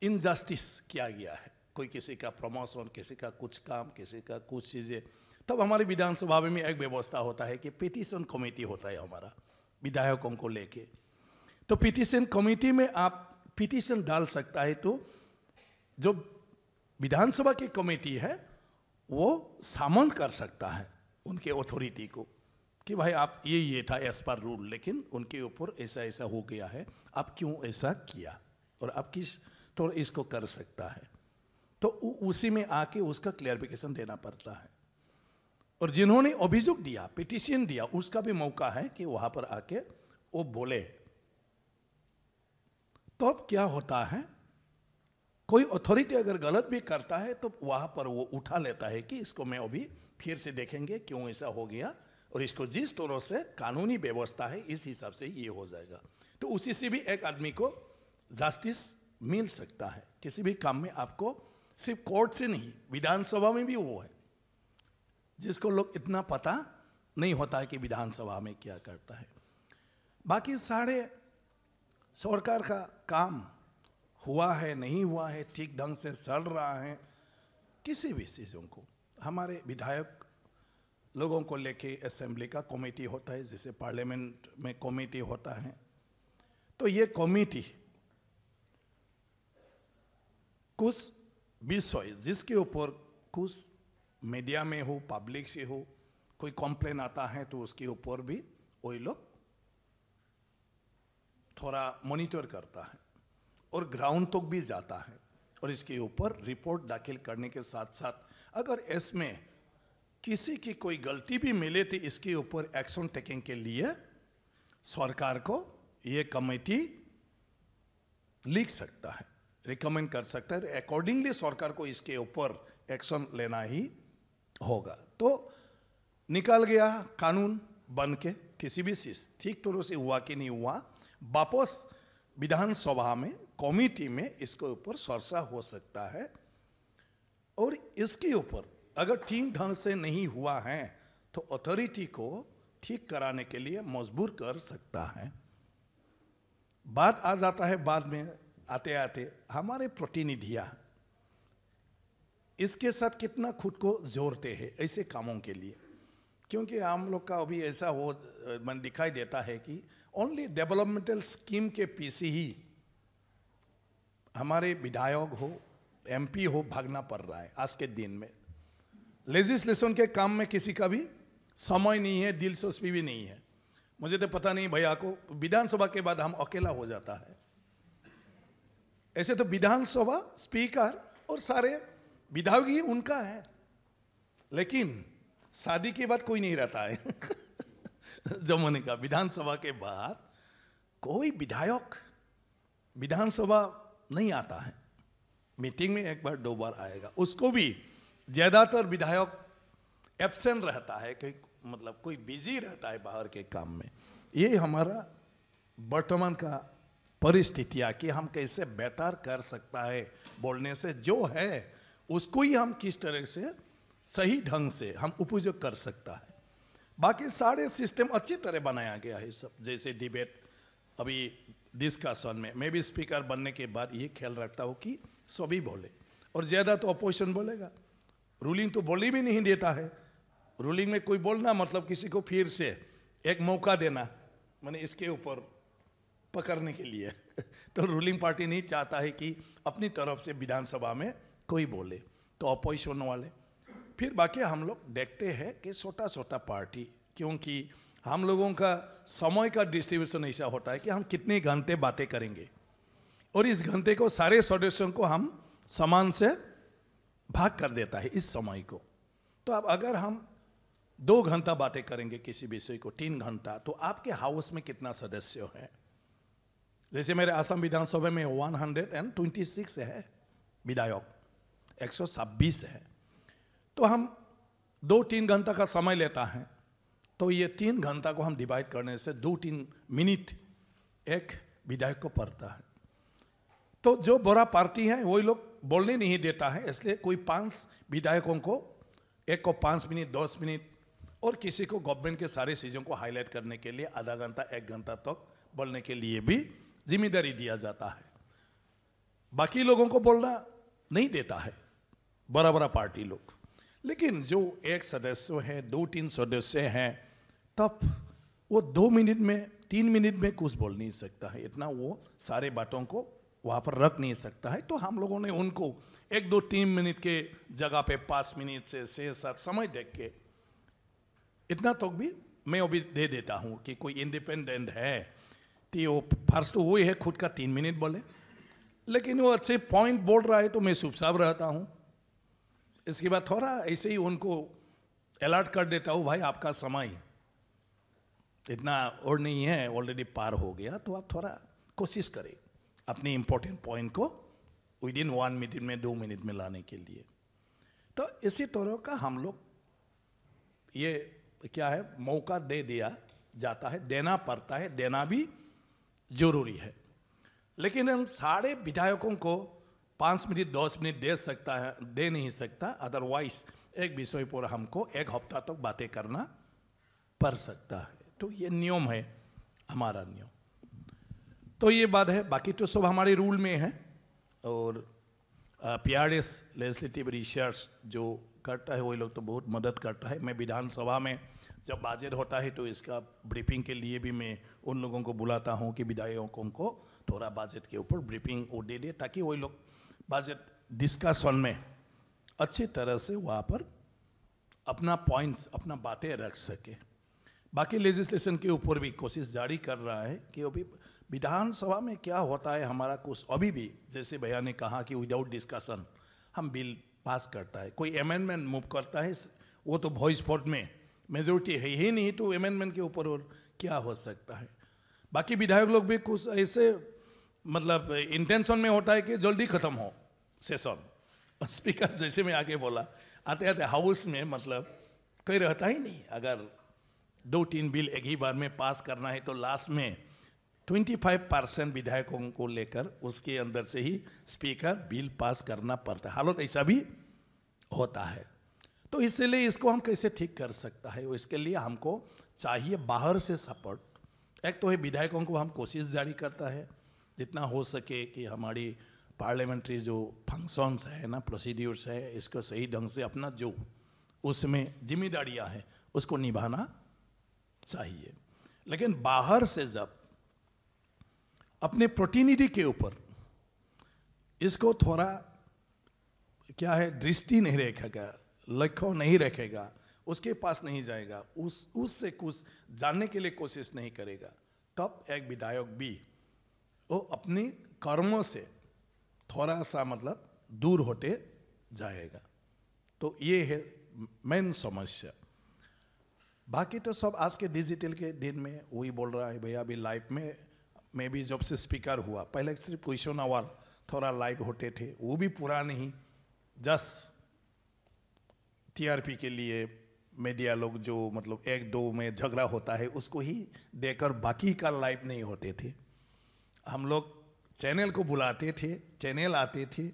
इनजस्टिस किया गया है कोई किसी का प्रमोशन किसी का कुछ काम किसी का कुछ चीज़ें तब हमारे विधानसभा में एक व्यवस्था होता है कि पिटिशन कमेटी होता है हमारा विधायकों को लेके तो पिटिशन कमेटी में आप पिटिशन डाल सकता है तो जो विधानसभा की कमेटी है वो सामन कर सकता है उनके अथॉरिटी को कि भाई आप ये ये था एस पर रूल लेकिन उनके ऊपर ऐसा ऐसा हो गया है आप क्यों ऐसा किया और आप किस तो इसको कर सकता है तो उसी में आके उसका क्लियरिफिकेशन देना पड़ता है और जिन्होंने अभिजुक दिया पिटिशन दिया उसका भी मौका है कि वहां पर आके वो बोले तो अब क्या होता है कोई अथॉरिटी अगर गलत भी करता है तो वहां पर वो उठा लेता है कि इसको मैं अभी फिर से देखेंगे क्यों ऐसा हो गया और इसको जिस तरह से कानूनी व्यवस्था है इस हिसाब से ये हो जाएगा तो उसी से भी एक आदमी को जस्टिस मिल सकता है किसी भी काम में आपको सिर्फ कोर्ट से नहीं विधानसभा में भी वो है जिसको लोग इतना पता नहीं होता है कि विधानसभा में क्या करता है बाकी सारे सरकार का काम हुआ है नहीं हुआ है ठीक ढंग से चल रहा है किसी भी चीज़ों को हमारे विधायक लोगों को लेके असेंबली का कमेटी होता है जिसे पार्लियामेंट में कमेटी होता है तो ये कमेटी कुछ विषय जिसके ऊपर कुछ मीडिया में हो पब्लिक से हो कोई कंप्लेन आता है तो उसके ऊपर भी वही लोग थोड़ा मॉनिटर करता है और ग्राउंड तक तो भी जाता है और इसके ऊपर रिपोर्ट दाखिल करने के साथ साथ अगर इसमें किसी की कोई गलती भी मिले तो इसके ऊपर एक्शन टेकिंग के लिए सरकार को ये कमेटी लिख सकता है रिकमेंड कर सकता है अकॉर्डिंगली सरकार को इसके ऊपर एक्शन लेना ही होगा तो निकल गया कानून बन के किसी भी चीज ठीक तरह तो से हुआ कि नहीं हुआ वापस विधानसभा में कमेटी में इसके ऊपर चर्चा हो सकता है और इसके ऊपर अगर ठीक ढंग से नहीं हुआ है तो अथॉरिटी को ठीक कराने के लिए मजबूर कर सकता है बात आ जाता है बाद में आते आते हमारे प्रतिनिधिया इसके साथ कितना खुद को जोड़ते हैं ऐसे कामों के लिए क्योंकि हम लोग का अभी ऐसा हो मन दिखाई देता है कि ओनली डेवलपमेंटल स्कीम के पीछे ही हमारे विधायक हो एमपी हो भागना पड़ रहा है आज के दिन में लेजिस्लेशन के काम में किसी का भी समय नहीं है दिलचस्पी भी नहीं है मुझे तो पता नहीं भैया को विधानसभा के बाद हम अकेला हो जाता है ऐसे तो विधानसभा स्पीकर और सारे विधायक ही उनका है लेकिन शादी के बाद कोई नहीं रहता है [laughs] जमाने का विधानसभा के बाद कोई विधायक विधानसभा नहीं आता है मीटिंग में एक बार दो बार आएगा उसको भी ज़्यादातर विधायक एब्सेंट रहता है कोई मतलब कोई बिजी रहता है बाहर के काम में ये हमारा वर्तमान का परिस्थितियाँ कि हम कैसे बेहतर कर सकता है बोलने से जो है उसको ही हम किस तरह से सही ढंग से हम उपयोग कर सकता है बाकी सारे सिस्टम अच्छी तरह बनाया गया है सब जैसे डिबेट अभी डिस्कशन में मैं भी स्पीकर बनने के बाद ये ख्याल रखता हूँ कि सभी बोले और ज़्यादा तो अपोजिशन बोलेगा रूलिंग तो बोली भी नहीं देता है रूलिंग में कोई बोलना मतलब किसी को फिर से एक मौका देना मैंने इसके ऊपर पकड़ने के लिए [laughs] तो रूलिंग पार्टी नहीं चाहता है कि अपनी तरफ से विधानसभा में कोई बोले तो अपोजिशन वाले फिर बाकी हम लोग देखते हैं कि छोटा छोटा पार्टी क्योंकि हम लोगों का समय का डिस्ट्रीब्यूशन ऐसा होता है कि हम कितने घंटे बातें करेंगे और इस घंटे को सारे सदस्यों को हम समान से भाग कर देता है इस समय को तो अब अगर हम दो घंटा बातें करेंगे किसी विषय को तीन घंटा तो आपके हाउस में कितना सदस्य है जैसे मेरे असम विधानसभा में 126 है विधायक 126 है तो हम दो तीन घंटा का समय लेता है तो ये तीन घंटा को हम डिवाइड करने से दो तीन मिनट एक विधायक को पड़ता है तो जो बड़ा पार्टी है वही लोग बोलने नहीं देता है इसलिए कोई पांच विधायकों को एक को पाँच मिनट दस मिनट और किसी को गवर्नमेंट के सारे चीज़ों को हाईलाइट करने के लिए आधा घंटा एक घंटा तक तो बोलने के लिए भी जिम्मेदारी दिया जाता है बाकी लोगों को बोलना नहीं देता है बड़ा बड़ा पार्टी लोग लेकिन जो एक सदस्य है दो तीन सदस्य हैं तब वो दो मिनट में तीन मिनट में कुछ बोल नहीं सकता है इतना वो सारे बातों को वहाँ पर रख नहीं सकता है तो हम लोगों ने उनको एक दो तीन मिनट के जगह पे पाँच मिनट से छः सात समय देख के इतना तो भी मैं अभी दे देता हूँ कि कोई इंडिपेंडेंट है तो वो फर्स्ट वो है खुद का तीन मिनट बोले लेकिन वो अच्छे पॉइंट बोल रहा है तो मैं चुपचाप रहता हूँ इसके बाद थोड़ा ऐसे ही उनको अलर्ट कर देता हूँ भाई आपका समय इतना और नहीं है ऑलरेडी पार हो गया तो आप थोड़ा कोशिश करें अपने इम्पोर्टेंट पॉइंट को विद इन वन मिनट में दो मिनट में लाने के लिए तो इसी तरह का हम लोग ये क्या है मौका दे दिया जाता है देना पड़ता है देना भी जरूरी है लेकिन हम सारे विधायकों को पाँच मिनट दस मिनट दे सकता है दे नहीं सकता अदरवाइज एक विषय पर हमको एक हफ्ता तक तो बातें करना पड़ सकता है तो ये नियम है हमारा नियम तो ये बात है बाकी तो सब हमारे रूल में है और P R S legislative research जो करता है वही लोग तो बहुत मदद करता है मैं विधानसभा में जब हाजिर होता है तो इसका ब्रीफिंग के लिए भी मैं उन लोगों को बुलाता हूँ कि विधायकों को थोड़ा बाजट के ऊपर ब्रीफिंग वो दे दे ताकि वही लोग बाजट डिस्कशन में अच्छी तरह से वहाँ पर अपना पॉइंट्स अपना बातें रख सके बाकी लेजिस्लेशन के ऊपर भी कोशिश जारी कर रहा है कि अभी विधानसभा में क्या होता है हमारा कुछ अभी भी जैसे भैया ने कहा कि विदाउट डिस्कशन हम बिल पास करता है कोई अमेंडमेंट मूव करता है वो तो वॉइस वोट में मेजोरिटी है ही नहीं तो अमेंडमेंट के ऊपर और क्या हो सकता है बाकी विधायक लोग भी कुछ ऐसे मतलब इंटेंशन में होता है कि जल्दी ख़त्म हो सेशन स्पीकर जैसे मैं आगे बोला आते आते हाउस में मतलब कोई रहता ही नहीं अगर दो तीन बिल एक ही बार में पास करना है तो लास्ट में 25 परसेंट विधायकों को लेकर उसके अंदर से ही स्पीकर बिल पास करना पड़ता है हालत ऐसा भी होता है तो इसलिए इसको हम कैसे ठीक कर सकता है इसके लिए हमको चाहिए बाहर से सपोर्ट एक तो है विधायकों को हम कोशिश जारी करता है जितना हो सके कि हमारी पार्लियामेंट्री जो फंक्शंस है ना प्रोसीड्यूर्स है इसको सही ढंग से अपना जो उसमें जिम्मेदारियां हैं उसको निभाना चाहिए लेकिन बाहर से जब अपने प्रतिनिधि के ऊपर इसको थोड़ा क्या है दृष्टि नहीं रेखा गया लखो नहीं रखेगा उसके पास नहीं जाएगा उस उससे कुछ जानने के लिए कोशिश नहीं करेगा तब एक विधायक भी वो अपने कर्मों से थोड़ा सा मतलब दूर होते जाएगा तो ये है मेन समस्या बाकी तो सब आज के डिजिटल के दिन में वही बोल रहा है भैया अभी लाइफ में मैं भी जब से स्पीकर हुआ पहले सिर्फ क्वेश्चन आवर थोड़ा लाइव होते थे वो भी पूरा नहीं जस्ट टीआरपी के लिए मीडिया लोग जो मतलब एक दो में झगड़ा होता है उसको ही देकर बाकी का लाइव नहीं होते थे हम लोग चैनल को बुलाते थे चैनल आते थे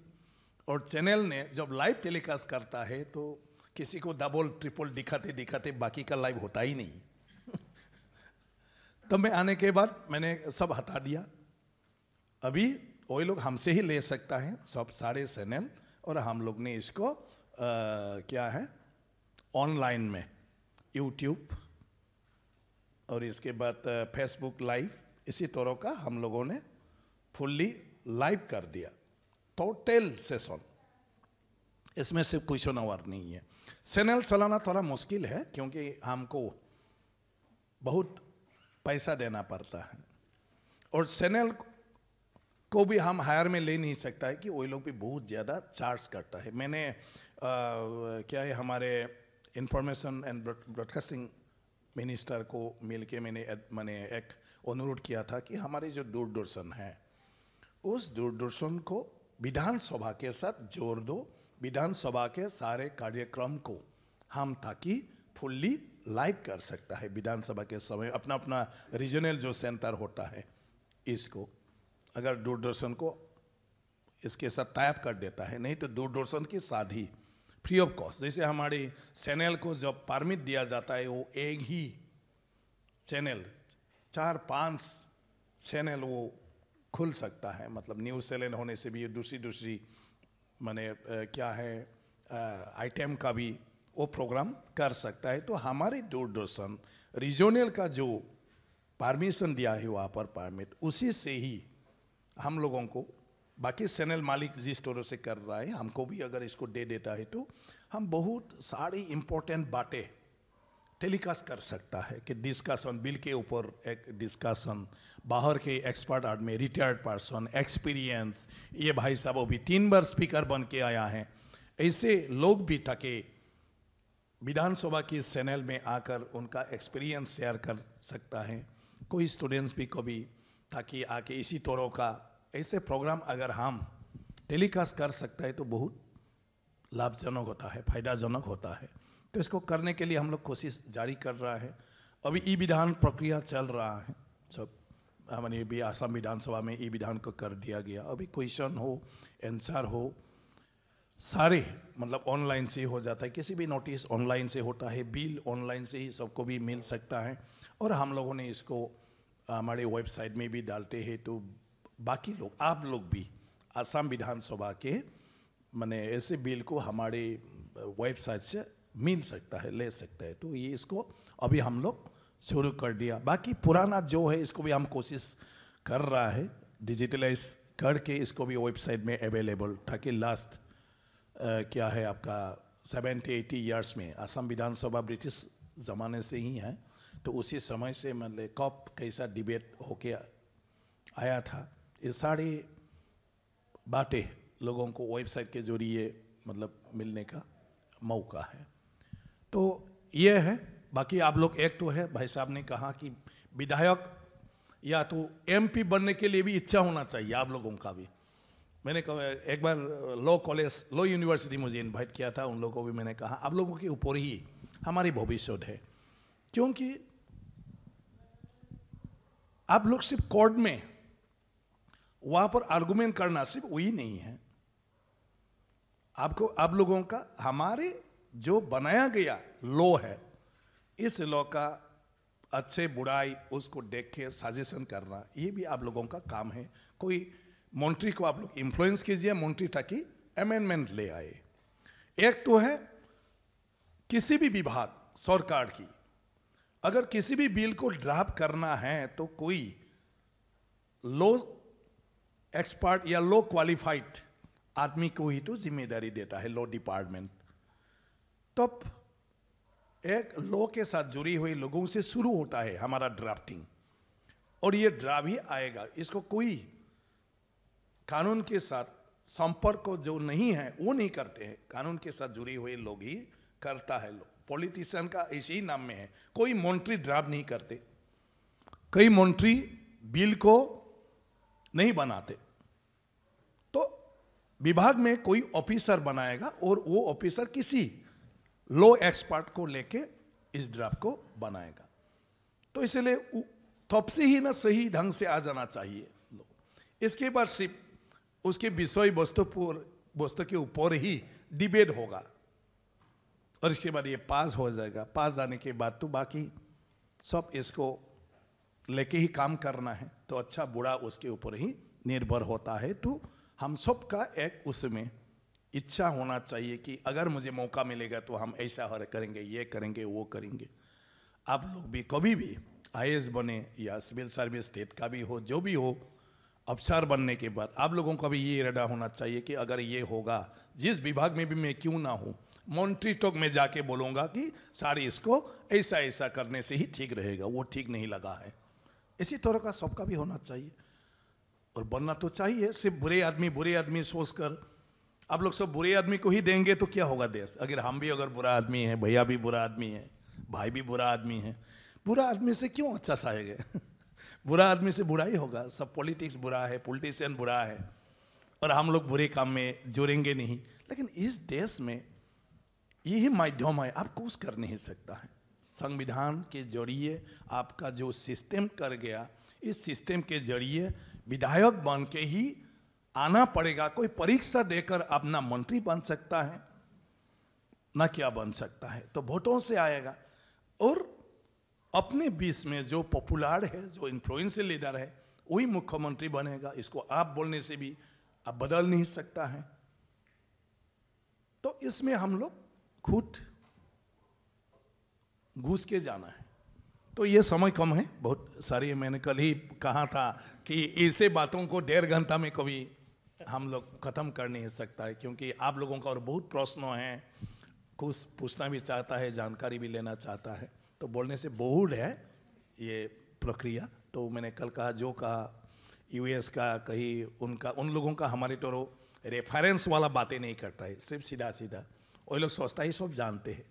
और चैनल ने जब लाइव टेलीकास्ट करता है तो किसी को डबल ट्रिपल दिखाते दिखाते बाकी का लाइव होता ही नहीं [laughs] तो मैं आने के बाद मैंने सब हटा दिया अभी वही लोग हमसे ही ले सकता है सब सारे चैनल और हम लोग ने इसको क्या है ऑनलाइन में यूट्यूब और इसके बाद फेसबुक लाइव इसी तरह का हम लोगों ने फुल्ली लाइव कर दिया टोटल सेशन इसमें सिर्फ क्वेश्चन आवर नहीं है चैनल चलाना थोड़ा मुश्किल है क्योंकि हमको बहुत पैसा देना पड़ता है और चैनल को भी हम हायर में ले नहीं सकता है कि वो लोग भी बहुत ज़्यादा चार्ज करता है मैंने क्या है हमारे इंफॉर्मेशन एंड ब्रॉडकास्टिंग मिनिस्टर को मिल के मैंने मैंने एक अनुरोध किया था कि हमारे जो दूरदर्शन है उस दूरदर्शन को विधानसभा के साथ जोड़ दो विधानसभा के सारे कार्यक्रम को हम ताकि फुल्ली लाइव कर सकता है विधानसभा के समय अपना अपना रीजनल जो सेंटर होता है इसको अगर दूरदर्शन को इसके साथ टाइप कर देता है नहीं तो दूरदर्शन की शादी ही फ्री ऑफ कॉस्ट जैसे हमारे चैनल को जब परमिट दिया जाता है वो एक ही चैनल चार पांच चैनल वो खुल सकता है मतलब न्यूज़ चैनल होने से भी दूसरी दूसरी माने क्या है आइटम का भी वो प्रोग्राम कर सकता है तो हमारे दूरदर्शन रीजनल का जो परमिशन दिया है वहाँ पर परमिट उसी से ही हम लोगों को बाकी चैनल मालिक जिस तरह से कर रहा है हमको भी अगर इसको दे देता है तो हम बहुत सारी इम्पोर्टेंट बातें टेलीकास्ट कर सकता है कि डिस्कशन बिल के ऊपर एक डिस्कशन बाहर के एक्सपर्ट आदमी रिटायर्ड पर्सन एक्सपीरियंस ये भाई साहब अभी तीन बार स्पीकर बन के आया है ऐसे लोग भी ताकि विधानसभा के चैनल में आकर उनका एक्सपीरियंस शेयर कर सकता है कोई स्टूडेंट्स भी कभी ताकि आके इसी तरह का ऐसे प्रोग्राम अगर हम टेलीकास्ट कर सकते हैं तो बहुत लाभजनक होता है फायदाजनक होता है तो इसको करने के लिए हम लोग कोशिश जारी कर रहा है अभी ई विधान प्रक्रिया चल रहा है सब हमने भी आसाम विधानसभा में ई विधान को कर दिया गया अभी क्वेश्चन हो आंसर हो सारे मतलब ऑनलाइन से हो जाता है किसी भी नोटिस ऑनलाइन से होता है बिल ऑनलाइन से ही सबको भी मिल सकता है और हम लोगों ने इसको हमारे वेबसाइट में भी डालते हैं तो बाकी लोग आप लोग भी आसाम विधानसभा के मैंने ऐसे बिल को हमारे वेबसाइट से मिल सकता है ले सकता है तो ये इसको अभी हम लोग शुरू कर दिया बाकी पुराना जो है इसको भी हम कोशिश कर रहा है डिजिटलाइज करके इसको भी वेबसाइट में अवेलेबल ताकि लास्ट क्या है आपका सेवेंटी एटी ईयर्स में असम विधानसभा ब्रिटिश ज़माने से ही है तो उसी समय से मतलब कब कैसा डिबेट होके आया था ये सारे बातें लोगों को वेबसाइट के जरिए मतलब मिलने का मौका है तो ये है बाकी आप लोग एक तो है भाई साहब ने कहा कि विधायक या तो एमपी बनने के लिए भी इच्छा होना चाहिए आप लोगों का भी मैंने कहा एक बार लॉ कॉलेज लॉ यूनिवर्सिटी मुझे इनवाइट किया था उन लोगों को भी मैंने कहा आप लोगों के ऊपर ही हमारी भविष्य है क्योंकि आप लोग सिर्फ कोर्ट में वहां पर आर्गुमेंट करना सिर्फ वही नहीं है आपको आप लोगों का हमारे जो बनाया गया लॉ है इस लॉ का अच्छे बुराई उसको देख के सजेशन करना ये भी आप लोगों का काम है कोई मोन्ट्री को आप लोग इन्फ्लुएंस कीजिए मोन्ट्री ताकि अमेंडमेंट ले आए एक तो है किसी भी विभाग सरकार की अगर किसी भी बिल को ड्राफ्ट करना है तो कोई लॉ एक्सपर्ट या लो क्वालिफाइड आदमी को ही तो जिम्मेदारी देता है लो डिपार्टमेंट तब एक लॉ के साथ जुड़ी हुई लोगों से शुरू होता है हमारा ड्राफ्टिंग और ये ड्राफ्ट ही आएगा इसको कोई कानून के साथ संपर्क को जो नहीं है वो नहीं करते हैं कानून के साथ जुड़े हुए लोग ही करता है लोग पॉलिटिशियन का ऐसे ही नाम में है कोई मॉनिटरी ड्राफ्ट नहीं करते कई मॉनिटरी बिल को नहीं बनाते विभाग में कोई ऑफिसर बनाएगा और वो ऑफिसर किसी लो एक्सपर्ट को लेके इस ड्राफ्ट को बनाएगा तो इसलिए थोपसी ही ना सही ढंग से आ जाना चाहिए इसके बाद सिर्फ उसके विषय वस्तु वस्तु के ऊपर ही डिबेट होगा और इसके बाद ये पास हो जाएगा पास जाने के बाद तो बाकी सब इसको लेके ही काम करना है तो अच्छा बुरा उसके ऊपर ही निर्भर होता है तो हम सब का एक उसमें इच्छा होना चाहिए कि अगर मुझे मौका मिलेगा तो हम ऐसा हर करेंगे ये करेंगे वो करेंगे आप लोग भी कभी भी आई बने या सिविल सर्विस स्टेट का भी हो जो भी हो अफसर बनने के बाद आप लोगों का भी ये इरादा होना चाहिए कि अगर ये होगा जिस विभाग में भी मैं क्यों ना हूँ मॉन्ट्री टॉक में जाके बोलूँगा कि सारे इसको ऐसा ऐसा करने से ही ठीक रहेगा वो ठीक नहीं लगा है इसी तरह का सबका भी होना चाहिए और बनना तो चाहिए सिर्फ बुरे आदमी बुरे आदमी सोच कर आप लोग सब बुरे आदमी को ही देंगे तो क्या होगा देश अगर हम भी अगर बुरा आदमी है भैया भी बुरा आदमी है भाई भी बुरा आदमी है बुरा आदमी से क्यों अच्छा साहेंगे [laughs] बुरा आदमी से बुरा ही होगा सब पॉलिटिक्स बुरा है पॉलिटिशियन बुरा है और हम लोग बुरे काम में जुड़ेंगे नहीं लेकिन इस देश में यही माध्यम है आप कुछ कर नहीं सकता है संविधान के जरिए आपका जो सिस्टम कर गया इस सिस्टम के जरिए विधायक बन के ही आना पड़ेगा कोई परीक्षा देकर अपना मंत्री बन सकता है ना क्या बन सकता है तो वोटों से आएगा और अपने बीच में जो पॉपुलर है जो इन्फ्लुएंस लीडर है वही मुख्यमंत्री बनेगा इसको आप बोलने से भी आप बदल नहीं सकता है तो इसमें हम लोग खुद घुस के जाना है तो ये समय कम है बहुत सारी मैंने कल ही कहा था कि ऐसे बातों को डेढ़ घंटा में कभी हम लोग ख़त्म कर नहीं सकता है क्योंकि आप लोगों का और बहुत प्रश्न हैं कुछ पूछना भी चाहता है जानकारी भी लेना चाहता है तो बोलने से बहुल है ये प्रक्रिया तो मैंने कल कहा जो कहा यूएस का कहीं उनका उन लोगों का हमारे तो रेफरेंस वाला बातें नहीं करता है सिर्फ सीधा सीधा वो लोग सोचता ही सब जानते हैं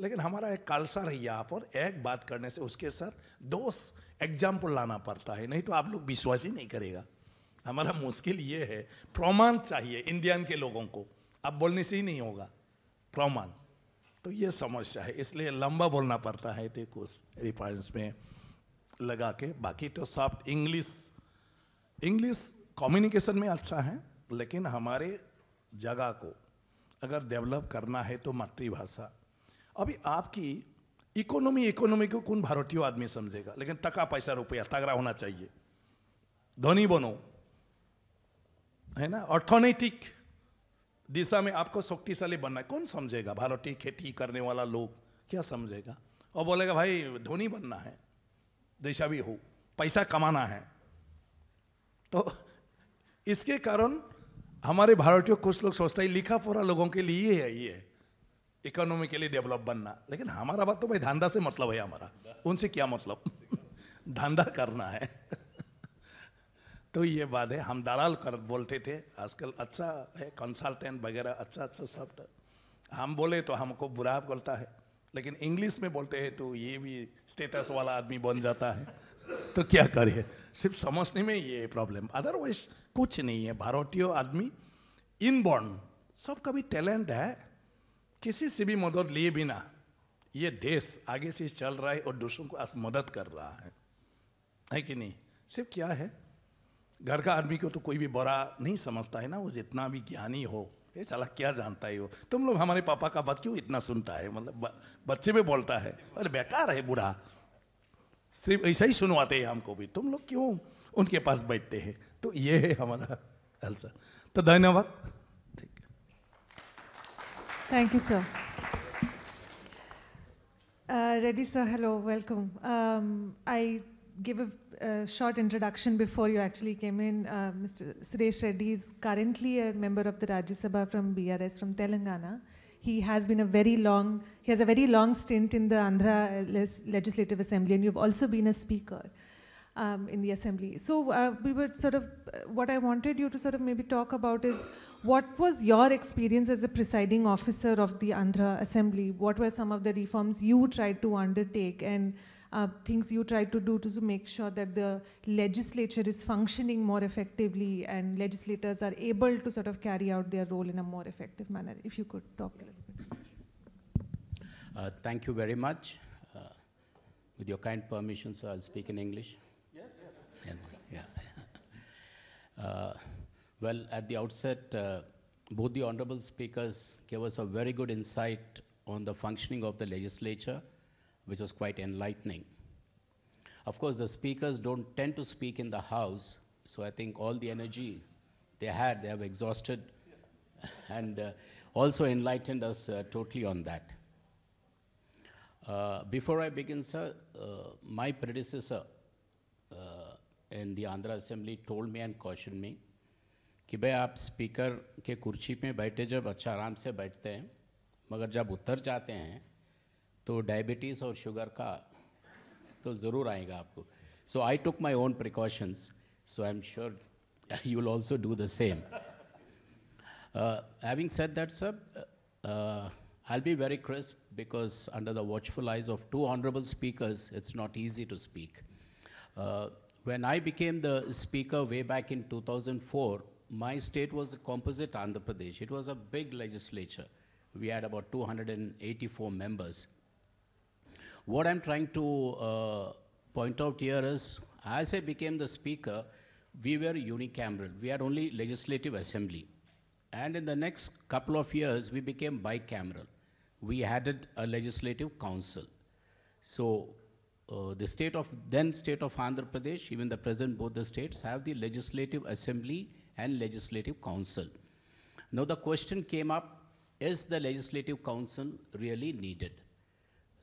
लेकिन हमारा एक कालसा है यहाँ पर एक बात करने से उसके साथ दोस्त एग्जाम्पल लाना पड़ता है नहीं तो आप लोग विश्वास ही नहीं करेगा हमारा मुश्किल ये है प्रमाण चाहिए इंडियन के लोगों को अब बोलने से ही नहीं होगा प्रमाण तो ये समस्या है इसलिए लंबा बोलना पड़ता है तो कुछ रिफाइंस में लगा के बाकी तो सॉफ्ट इंग्लिश इंग्लिश कम्युनिकेशन में अच्छा है लेकिन हमारे जगह को अगर डेवलप करना है तो मातृभाषा अभी आपकी इकोनॉमी इकोनॉमी को कौन भारतीय आदमी समझेगा लेकिन तका पैसा रुपया तगड़ा होना चाहिए धनी बनो है ना अर्थनैतिक दिशा में आपको शक्तिशाली बनना है कौन समझेगा भारतीय खेती करने वाला लोग क्या समझेगा और बोलेगा भाई धोनी बनना है दिशा भी हो पैसा कमाना है तो इसके कारण हमारे भारतीय कुछ लोग सोचते हैं लिखा पढ़ा लोगों के लिए है ये इकोनॉमिकली डेवलप बनना लेकिन हमारा बात तो भाई धंधा से मतलब है हमारा उनसे क्या मतलब [laughs] धंधा करना है [laughs] तो ये बात है हम दलाल कर बोलते थे आजकल अच्छा है कंसल्टेंट वगैरह अच्छा अच्छा सब हम बोले तो हमको बुरा बोलता है लेकिन इंग्लिश में बोलते हैं तो ये भी स्टेटस वाला आदमी बन जाता है [laughs] तो क्या करिए सिर्फ समझने में ये प्रॉब्लम अदरवाइज कुछ नहीं है भारतीय आदमी इनबॉर्न सब भी टैलेंट है किसी से भी मदद लिए बिना ये देश आगे से चल रहा है और दूसरों को मदद कर रहा है है कि नहीं सिर्फ क्या है घर का आदमी को तो कोई भी बड़ा नहीं समझता है ना वो जितना भी ज्ञानी हो ये साला क्या जानता है वो तुम लोग हमारे पापा का बात क्यों इतना सुनता है मतलब बच्चे में बोलता है अरे बेकार है बुरा सिर्फ ऐसा ही सुनवाते हैं हमको भी तुम लोग क्यों उनके पास बैठते हैं तो ये है हमारा अलसा तो धन्यवाद Thank you, sir. Uh, Reddy sir, hello, welcome. Um, I give a, a, short introduction before you actually came in. Uh, Mr. Suresh Reddy is currently a member of the Rajya Sabha from BRS from Telangana. He has been a very long, he has a very long stint in the Andhra Legislative Assembly, and you've also been a speaker um, in the assembly. So uh, we were sort of, uh, what I wanted you to sort of maybe talk about is what was your experience as a presiding officer of the Andhra Assembly? What were some of the reforms you tried to undertake and uh, things you tried to do to make sure that the legislature is functioning more effectively and legislators are able to sort of carry out their role in a more effective manner? If you could talk a little bit. Uh, thank you very much. Uh, with your kind permission, so I'll speak in English. Yes, yes. Yeah. yeah. [laughs] Uh, well, at the outset, uh, both the honorable speakers gave us a very good insight on the functioning of the legislature, which was quite enlightening. Of course, the speakers don't tend to speak in the House, so I think all the energy they had, they have exhausted [laughs] and uh, also enlightened us uh, totally on that. Uh, before I begin, sir, uh, my predecessor uh, in the Andhra Assembly told me and cautioned me कि भाई आप speaker के कुर्सी पे बैठे जब अच्छा आराम से बैठते हैं मगर जब उतर जाते हैं तो डायबिटीज़ और शुगर का तो ज़रूर आएगा आपको so I took my own precautions so I am sure you will also do the same having said that सब I be very crisp because under the watchful eyes of two honourable speakers it's not easy to speak when I became the speaker way back in two thousand four my state was a composite Andhra Pradesh. It was a big legislature. We had about 284 members. What I'm trying to uh, point out here is, as I became the speaker, we were unicameral. We had only legislative assembly. And in the next couple of years, we became bicameral. We added a legislative council. So uh, the state of, then state of Andhra Pradesh, even the present both the states, have the legislative assembly and Legislative Council. Now the question came up, is the Legislative Council really needed?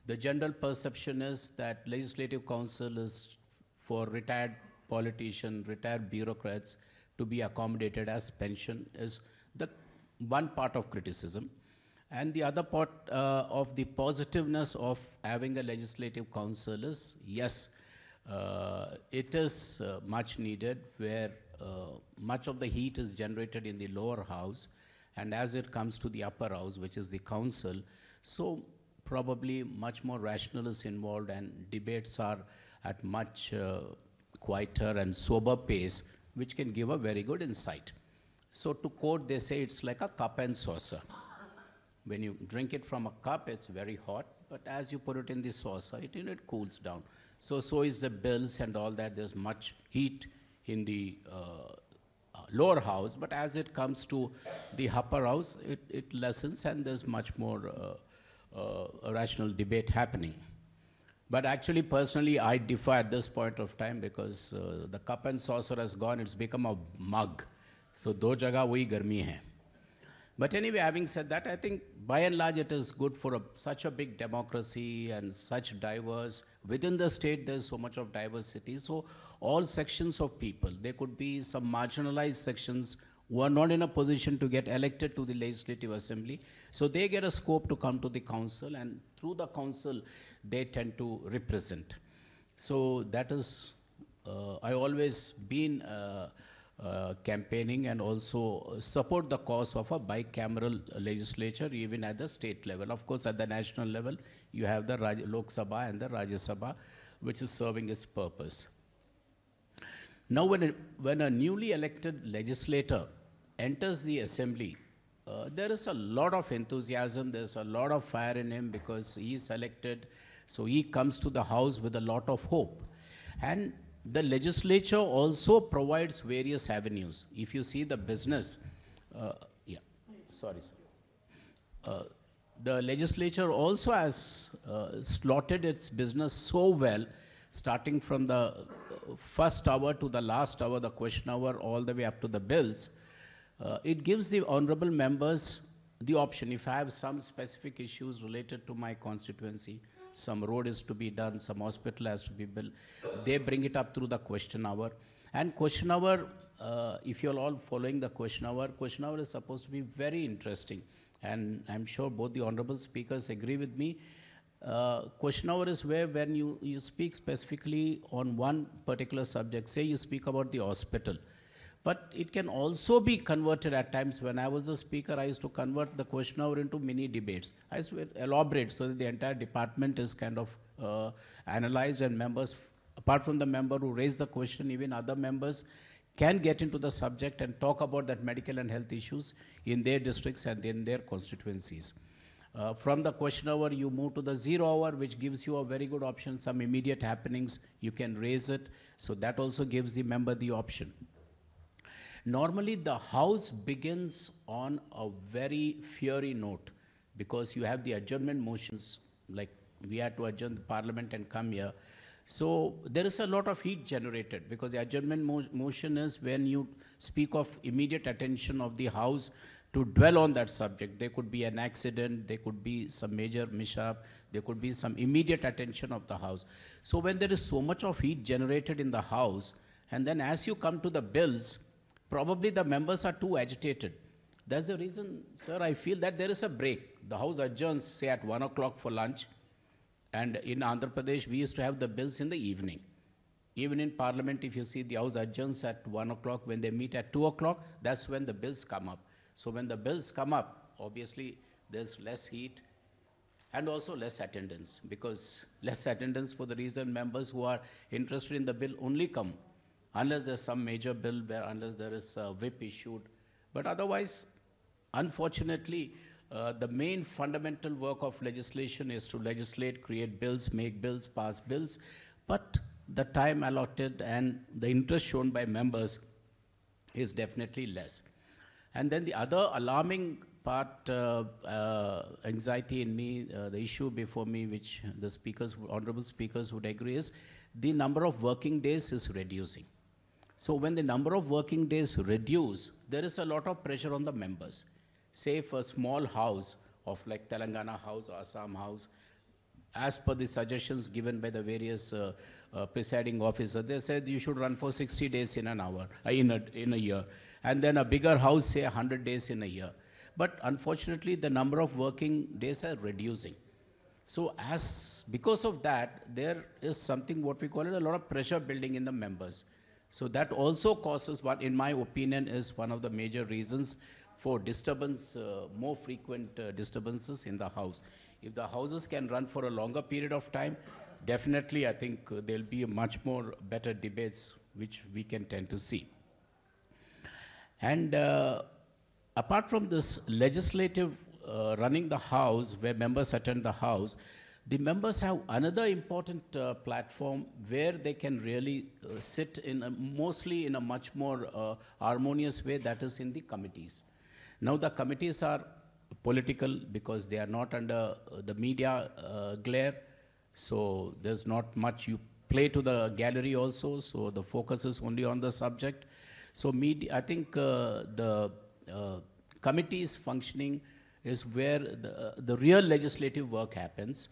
The general perception is that Legislative Council is for retired politicians, retired bureaucrats to be accommodated as pension is the one part of criticism. And the other part uh, of the positiveness of having a legislative council is, yes, uh, it is uh, much needed where uh, much of the heat is generated in the lower house and as it comes to the upper house, which is the council, so probably much more rational is involved and debates are at much uh, quieter and sober pace, which can give a very good insight. So to quote, they say it's like a cup and saucer. When you drink it from a cup, it's very hot, but as you put it in the saucer, it, it cools down. So, so is the bills and all that, there's much heat in the uh, uh, lower house, but as it comes to the upper house, it, it lessens and there's much more uh, rational debate happening. But actually, personally, I defy at this point of time because the cup and saucer has gone, it's become a mug. So, do jaga wahi garmi hai. But anyway, having said that, I think by and large it is good for a, such a big democracy and such diverse. Within the state, there's so much of diversity. So, all sections of people, there could be some marginalized sections who are not in a position to get elected to the legislative assembly. So, they get a scope to come to the council, and through the council, they tend to represent. So, that is, uh, I always been. Uh, uh, campaigning and also support the cause of a bicameral legislature even at the state level. Of course, at the national level, you have the Raj Lok Sabha and the Rajya Sabha, which is serving its purpose. Now, when a, when a newly elected legislator enters the assembly, uh, there is a lot of enthusiasm, there's a lot of fire in him because he's elected, so he comes to the house with a lot of hope. And the legislature also provides various avenues. If you see the business, uh, yeah, sorry, sir. Uh, the legislature also has uh, slotted its business so well, starting from the uh, first hour to the last hour, the question hour, all the way up to the bills. Uh, it gives the honorable members the option. If I have some specific issues related to my constituency, some road is to be done, some hospital has to be built. They bring it up through the question hour. And question hour, uh, if you're all following the question hour, question hour is supposed to be very interesting. And I'm sure both the honorable speakers agree with me. Uh, question hour is where when you, you speak specifically on one particular subject, say you speak about the hospital, but it can also be converted at times. When I was the speaker, I used to convert the question hour into mini debates. I used to elaborate so that the entire department is kind of uh, analyzed and members, apart from the member who raised the question, even other members can get into the subject and talk about that medical and health issues in their districts and in their constituencies. Uh, from the question hour, you move to the zero hour, which gives you a very good option, some immediate happenings, you can raise it. So that also gives the member the option. Normally, the House begins on a very fiery note because you have the adjournment motions, like we had to adjourn the parliament and come here. So there is a lot of heat generated because the adjournment mo motion is when you speak of immediate attention of the House to dwell on that subject. There could be an accident, there could be some major mishap, there could be some immediate attention of the House. So when there is so much of heat generated in the House, and then as you come to the bills, Probably the members are too agitated. That's the reason, sir, I feel that there is a break. The House adjourns, say, at 1 o'clock for lunch. And in Andhra Pradesh, we used to have the bills in the evening. Even in Parliament, if you see the House adjourns at 1 o'clock, when they meet at 2 o'clock, that's when the bills come up. So when the bills come up, obviously there's less heat and also less attendance because less attendance for the reason members who are interested in the bill only come unless there's some major bill where unless there is a whip issued. But otherwise, unfortunately, uh, the main fundamental work of legislation is to legislate, create bills, make bills, pass bills. But the time allotted and the interest shown by members is definitely less. And then the other alarming part, uh, uh, anxiety in me, uh, the issue before me, which the speakers, honorable speakers would agree is, the number of working days is reducing. So when the number of working days reduce, there is a lot of pressure on the members. Say for a small house of like Telangana house or Assam house, as per the suggestions given by the various uh, uh, presiding officer, they said you should run for 60 days in an hour, uh, in, a, in a year. And then a bigger house, say 100 days in a year. But unfortunately, the number of working days are reducing. So as, because of that, there is something what we call it a lot of pressure building in the members. So that also causes what, in my opinion, is one of the major reasons for disturbance, uh, more frequent uh, disturbances in the house. If the houses can run for a longer period of time, definitely I think uh, there'll be much more better debates which we can tend to see. And uh, apart from this legislative uh, running the house, where members attend the house, the members have another important uh, platform where they can really uh, sit in a, mostly in a much more uh, harmonious way, that is in the committees. Now the committees are political because they are not under uh, the media uh, glare, so there's not much you play to the gallery also, so the focus is only on the subject. So media, I think uh, the committees functioning is where the, the real legislative work happens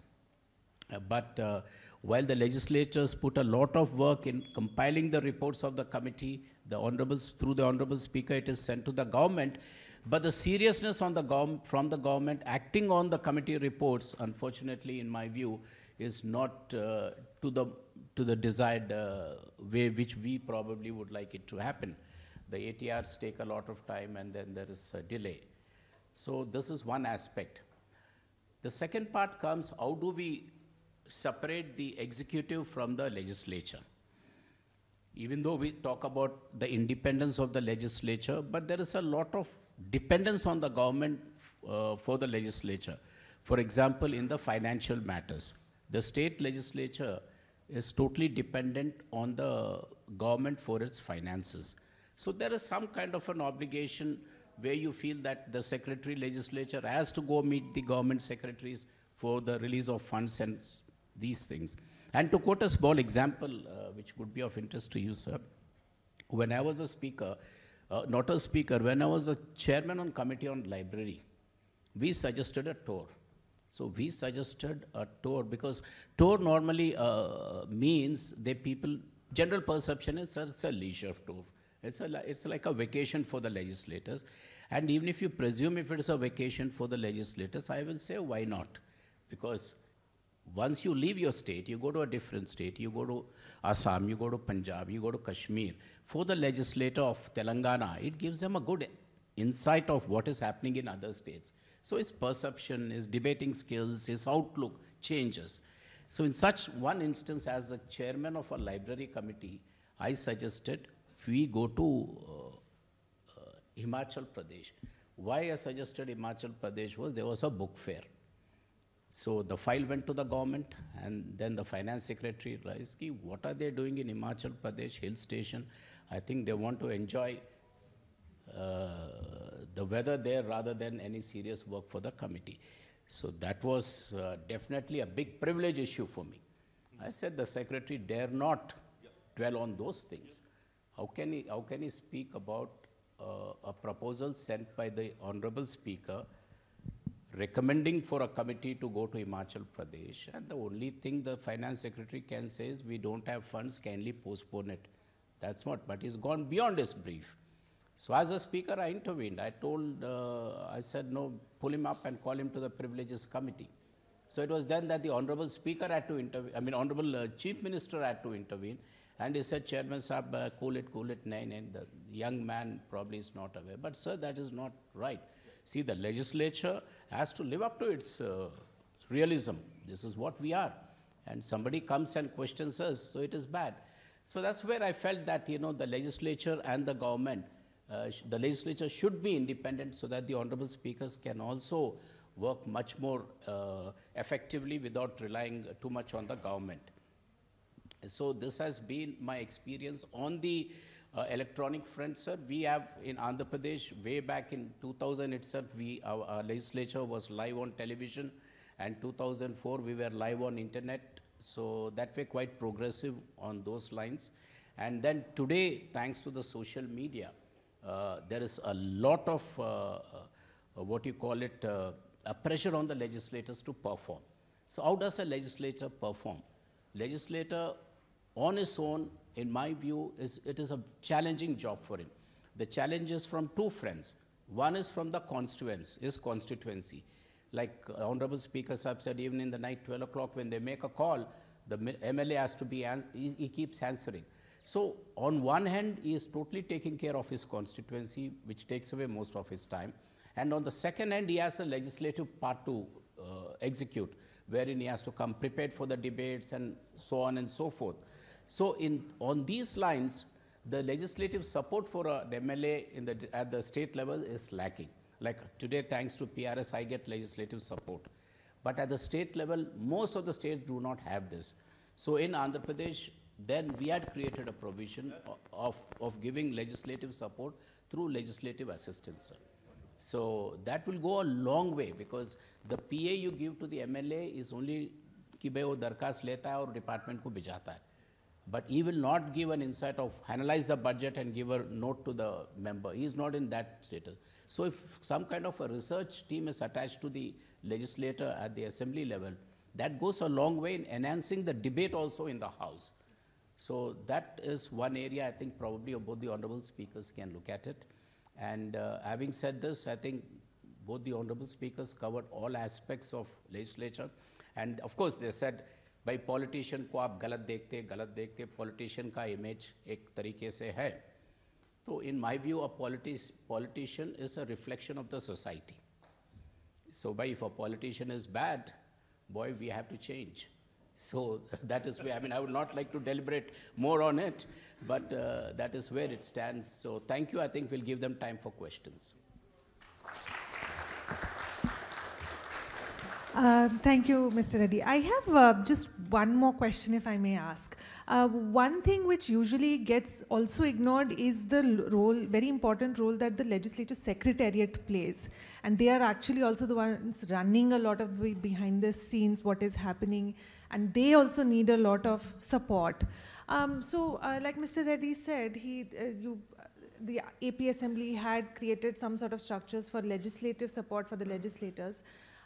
but uh, while the legislators put a lot of work in compiling the reports of the committee, the hon. through the honorable speaker, it is sent to the government. But the seriousness on the from the government acting on the committee reports, unfortunately, in my view, is not uh, to the to the desired uh, way which we probably would like it to happen. The ATRs take a lot of time, and then there is a delay. So this is one aspect. The second part comes: how do we separate the executive from the legislature. Even though we talk about the independence of the legislature, but there is a lot of dependence on the government uh, for the legislature. For example, in the financial matters, the state legislature is totally dependent on the government for its finances. So there is some kind of an obligation where you feel that the secretary legislature has to go meet the government secretaries for the release of funds and these things. And to quote a small example, uh, which could be of interest to you, sir, when I was a speaker, uh, not a speaker, when I was a chairman on committee on library, we suggested a tour. So we suggested a tour because tour normally uh, means the people, general perception is it's a leisure tour. It's, a, it's like a vacation for the legislators. And even if you presume if it's a vacation for the legislators, I will say why not? Because once you leave your state, you go to a different state, you go to Assam, you go to Punjab, you go to Kashmir. For the legislator of Telangana, it gives them a good insight of what is happening in other states. So his perception, his debating skills, his outlook changes. So in such one instance, as the chairman of a library committee, I suggested we go to uh, uh, Himachal Pradesh. Why I suggested Himachal Pradesh was there was a book fair. So the file went to the government, and then the finance secretary realized, Ki, what are they doing in Himachal Pradesh hill station? I think they want to enjoy uh, the weather there rather than any serious work for the committee. So that was uh, definitely a big privilege issue for me. I said the secretary dare not dwell on those things. How can he, how can he speak about uh, a proposal sent by the honorable speaker recommending for a committee to go to Himachal Pradesh. And the only thing the finance secretary can say is, we don't have funds, kindly postpone it. That's what, but he's gone beyond his brief. So as a speaker, I intervened. I told, uh, I said, no, pull him up and call him to the privileges committee. So it was then that the honorable speaker had to intervene, I mean, honorable uh, chief minister had to intervene. And he said, Chairman sir, uh, cool it, cool it, nine, and the young man probably is not aware. But sir, that is not right. See, the legislature has to live up to its uh, realism. This is what we are. And somebody comes and questions us, so it is bad. So that's where I felt that, you know, the legislature and the government, uh, the legislature should be independent so that the honorable speakers can also work much more uh, effectively without relying too much on the government. So this has been my experience on the uh, electronic front, sir, we have in Andhra Pradesh, way back in 2000 itself, we, our, our legislature was live on television, and 2004 we were live on internet. So that way quite progressive on those lines. And then today, thanks to the social media, uh, there is a lot of, uh, uh what you call it, uh, a pressure on the legislators to perform. So how does a legislator perform? Legislator on his own in my view, is it is a challenging job for him. The challenge is from two friends. One is from the constituents, his constituency. Like uh, Honorable Speaker Saab said, even in the night 12 o'clock when they make a call, the MLA has to be, he, he keeps answering. So on one hand, he is totally taking care of his constituency, which takes away most of his time. And on the second hand, he has a legislative part to uh, execute, wherein he has to come prepared for the debates and so on and so forth. So in, on these lines, the legislative support for an MLA in the, at the state level is lacking. Like today, thanks to PRS, I get legislative support. But at the state level, most of the states do not have this. So in Andhra Pradesh, then we had created a provision of, of giving legislative support through legislative assistance. So that will go a long way because the PA you give to the MLA is only कि भाई वो दरखास्त लेता है और department को भिजाता है but he will not give an insight of analyze the budget and give a note to the member. He is not in that status. So if some kind of a research team is attached to the legislator at the assembly level, that goes a long way in enhancing the debate also in the House. So that is one area I think probably both the honorable speakers can look at it. And uh, having said this, I think both the honorable speakers covered all aspects of legislature. And of course, they said भाई politician को आप गलत देखते गलत देखते politician का image एक तरीके से है तो in my view a politics politician is a reflection of the society so भाई if a politician is bad boy we have to change so that is way I mean I would not like to deliberate more on it but that is where it stand so thank you I think will give them time for question Uh, thank you, Mr. Reddy. I have uh, just one more question, if I may ask. Uh, one thing which usually gets also ignored is the role, very important role that the legislature secretariat plays. And they are actually also the ones running a lot of the behind the scenes, what is happening. And they also need a lot of support. Um, so, uh, like Mr. Reddy said, he, uh, you the AP Assembly had created some sort of structures for legislative support for the legislators.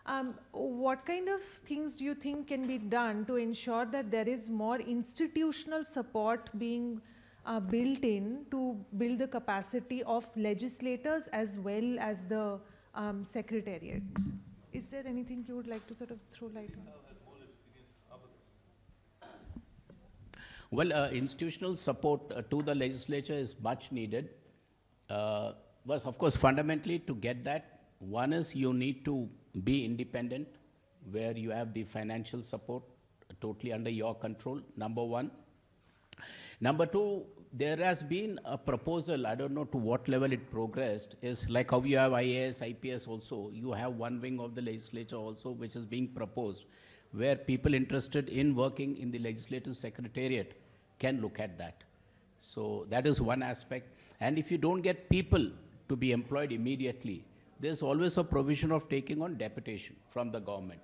Um, what kind of things do you think can be done to ensure that there is more institutional support being uh, built in to build the capacity of legislators as well as the um, secretariats? Is there anything you would like to sort of throw light on? Well, uh, institutional support uh, to the legislature is much needed. Uh, was of course fundamentally to get that, one is you need to be independent, where you have the financial support totally under your control, number one. Number two, there has been a proposal, I don't know to what level it progressed, is like how you have IAS, IPS also, you have one wing of the legislature also which is being proposed, where people interested in working in the legislative secretariat can look at that. So that is one aspect. And if you don't get people to be employed immediately, there's always a provision of taking on deputation from the government.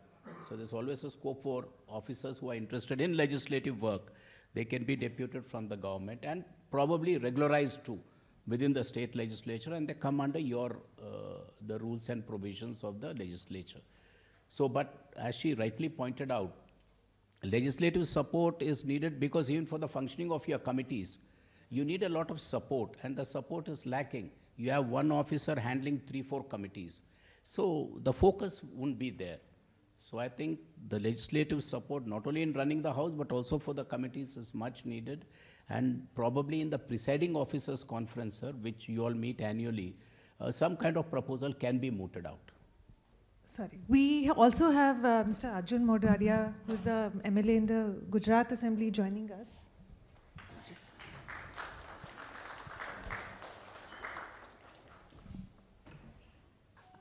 So there's always a scope for officers who are interested in legislative work. They can be deputed from the government and probably regularized too within the state legislature and they come under your, uh, the rules and provisions of the legislature. So, but as she rightly pointed out, legislative support is needed because even for the functioning of your committees, you need a lot of support and the support is lacking. You have one officer handling three, four committees. So the focus won't be there. So I think the legislative support, not only in running the House, but also for the committees is much needed. And probably in the presiding officers conference, sir, which you all meet annually, uh, some kind of proposal can be mooted out. Sorry. We also have uh, Mr. Arjun Modaria, who's a MLA in the Gujarat Assembly, joining us.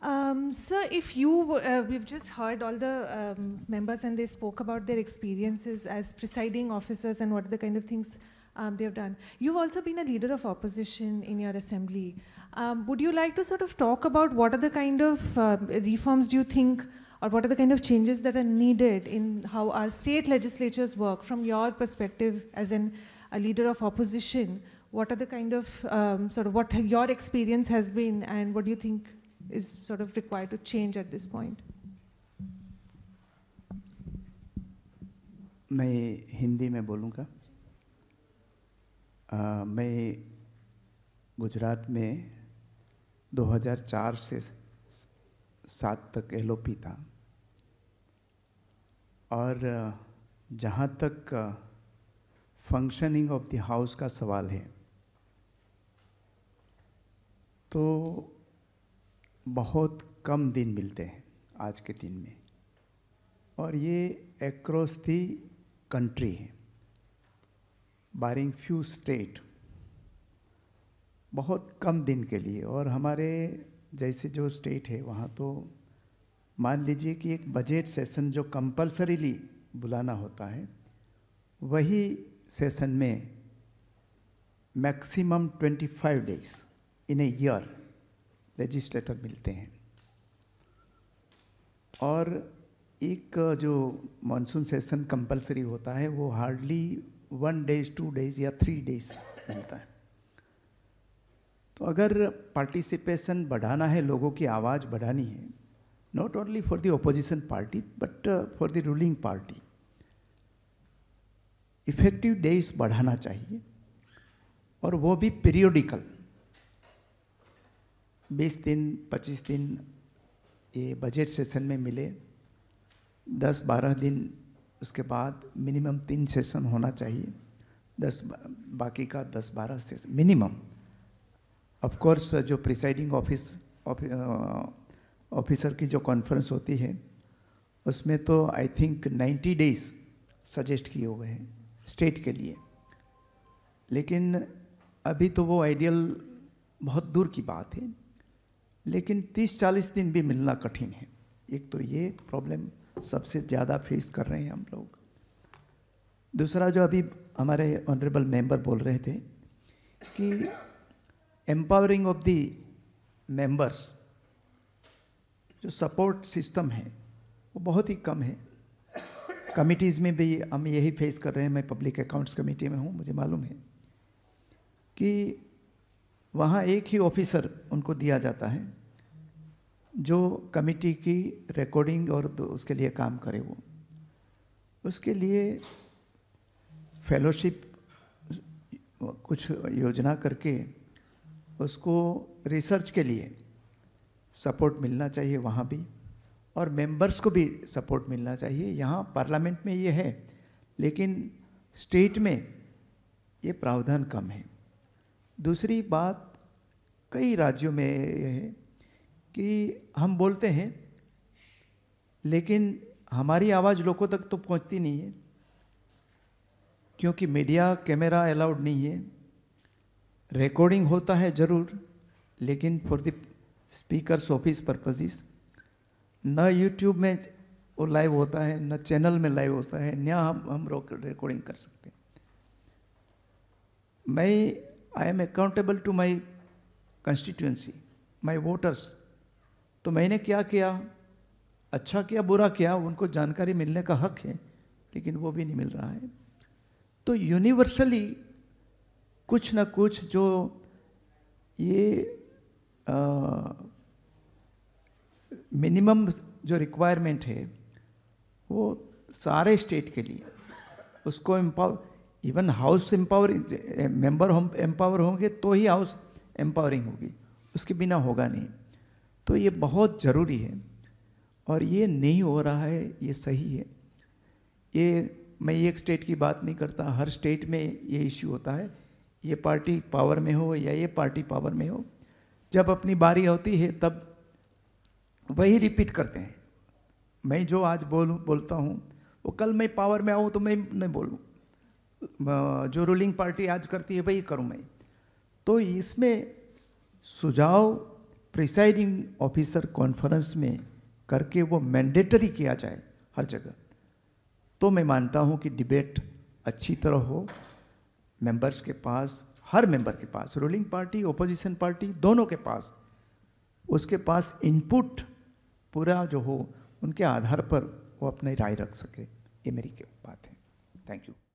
Um, sir, if you, uh, we've just heard all the um, members and they spoke about their experiences as presiding officers and what the kind of things um, they've done. You've also been a leader of opposition in your assembly. Um, would you like to sort of talk about what are the kind of uh, reforms do you think or what are the kind of changes that are needed in how our state legislatures work from your perspective as an, a leader of opposition? What are the kind of, um, sort of what your experience has been and what do you think is sort of required to change at this point? मैं हिंदी में बोलूँगा मैं गुजरात में 2004 से सात तक L था और जहाँ तक फंक्शनिंग ऑफ द हाउस का सवाल है तो बहुत कम दिन मिलते हैं आज के दिन में और ये एक्रॉस दी कंट्री है बारिंग फ्यू स्टेट बहुत कम दिन के लिए और हमारे जैसे जो स्टेट है वहाँ तो मान लीजिए कि एक बजट सेशन जो कंपलसरीली बुलाना होता है वही सेशन में maximum 25 days in a year रजिस्ट्रेटर मिलते हैं और एक जो मानसून सेशन कंपलसरी होता है वो hardly one days two days या थ्री डेज मिलता है तो अगर पार्टिसिपेशन बढ़ाना है लोगों की आवाज़ बढ़ानी है not only for the opposition party but for the ruling party effective days बढ़ाना चाहिए और वो भी पीरियोडिकल बीस दिन पच्चीस दिन ये बजट सेशन में मिले दस बारह दिन उसके बाद मिनिमम तीन सेशन होना चाहिए दस बाकी का दस बारह सेशन मिनिमम ऑफकोर्स जो प्रिसाइडिंग ऑफिस ऑफिसर की जो कॉन्फ्रेंस होती है उसमें तो I think ninety days suggest किए हुए हैं स्टेट के लिए लेकिन अभी तो वो आइडियल बहुत दूर की बात है लेकिन 30-40 दिन भी मिलना कठिन है एक तो ये प्रॉब्लम सबसे ज़्यादा फेस कर रहे हैं हम लोग दूसरा जो अभी हमारे ऑनरेबल मेंबर बोल रहे थे कि एम्पावरिंग ऑफ दी मेंबर्स जो सपोर्ट सिस्टम है वो बहुत ही कम है कमिटीज़ में भी हम यही फेस कर रहे हैं मैं पब्लिक अकाउंट्स कमेटी में हूँ मुझे मालूम है कि वहाँ एक ही ऑफिसर उनको दिया जाता है जो कमिटी की रिकॉर्डिंग और उसके लिए काम करे वो उसके लिए फेलोशिप कुछ योजना करके उसको रिसर्च के लिए सपोर्ट मिलना चाहिए वहाँ भी और मेंबर्स को भी सपोर्ट मिलना चाहिए यहाँ पार्लियामेंट में ये है लेकिन स्टेट में ये प्रावधान कम है दूसरी बात कई राज्यों में है कि हम बोलते हैं लेकिन हमारी आवाज़ लोगों तक तो पहुंचती नहीं है क्योंकि मीडिया कैमरा अलाउड नहीं है रिकॉर्डिंग होता है ज़रूर लेकिन for the speaker office purposes न यूट्यूब में वो लाइव होता है न चैनल में लाइव होता है न हम हम रिकॉर्डिंग कर सकते हैं मैं I am accountable to my constituency my voters तो मैंने क्या किया अच्छा किया बुरा किया उनको जानकारी मिलने का हक है लेकिन वो भी नहीं मिल रहा है तो यूनिवर्सली कुछ ना कुछ जो ये मिनिमम जो रिक्वायरमेंट है वो सारे स्टेट के लिए उसको empower even house empower member हम एम्पावर होंगे तो ही हाउस एम्पावरिंग होगी उसके बिना होगा नहीं तो ये बहुत ज़रूरी है और ये नहीं हो रहा है ये सही है ये मैं एक स्टेट की बात नहीं करता हर स्टेट में ये इश्यू होता है ये पार्टी पावर में हो या ये पार्टी पावर में हो जब अपनी बारी होती है तब वही रिपीट करते हैं मैं जो आज बोलूँ बोलता हूँ वो कल मैं पावर में आऊँ तो मैं नहीं बोलूँ जो रूलिंग पार्टी आज करती है वही करूँ मैं तो इसमें सुझाव प्रिसाइडिंग ऑफिसर कॉन्फ्रेंस में करके वो मैंडेटरी किया जाए हर जगह तो मैं मानता हूँ कि डिबेट अच्छी तरह हो मेंबर्स के पास हर मेंबर के पास रूलिंग पार्टी ओपोजिशन पार्टी दोनों के पास उसके पास इनपुट पूरा जो हो उनके आधार पर वो अपनी राय रख सके ये मेरी बात है थैंक यू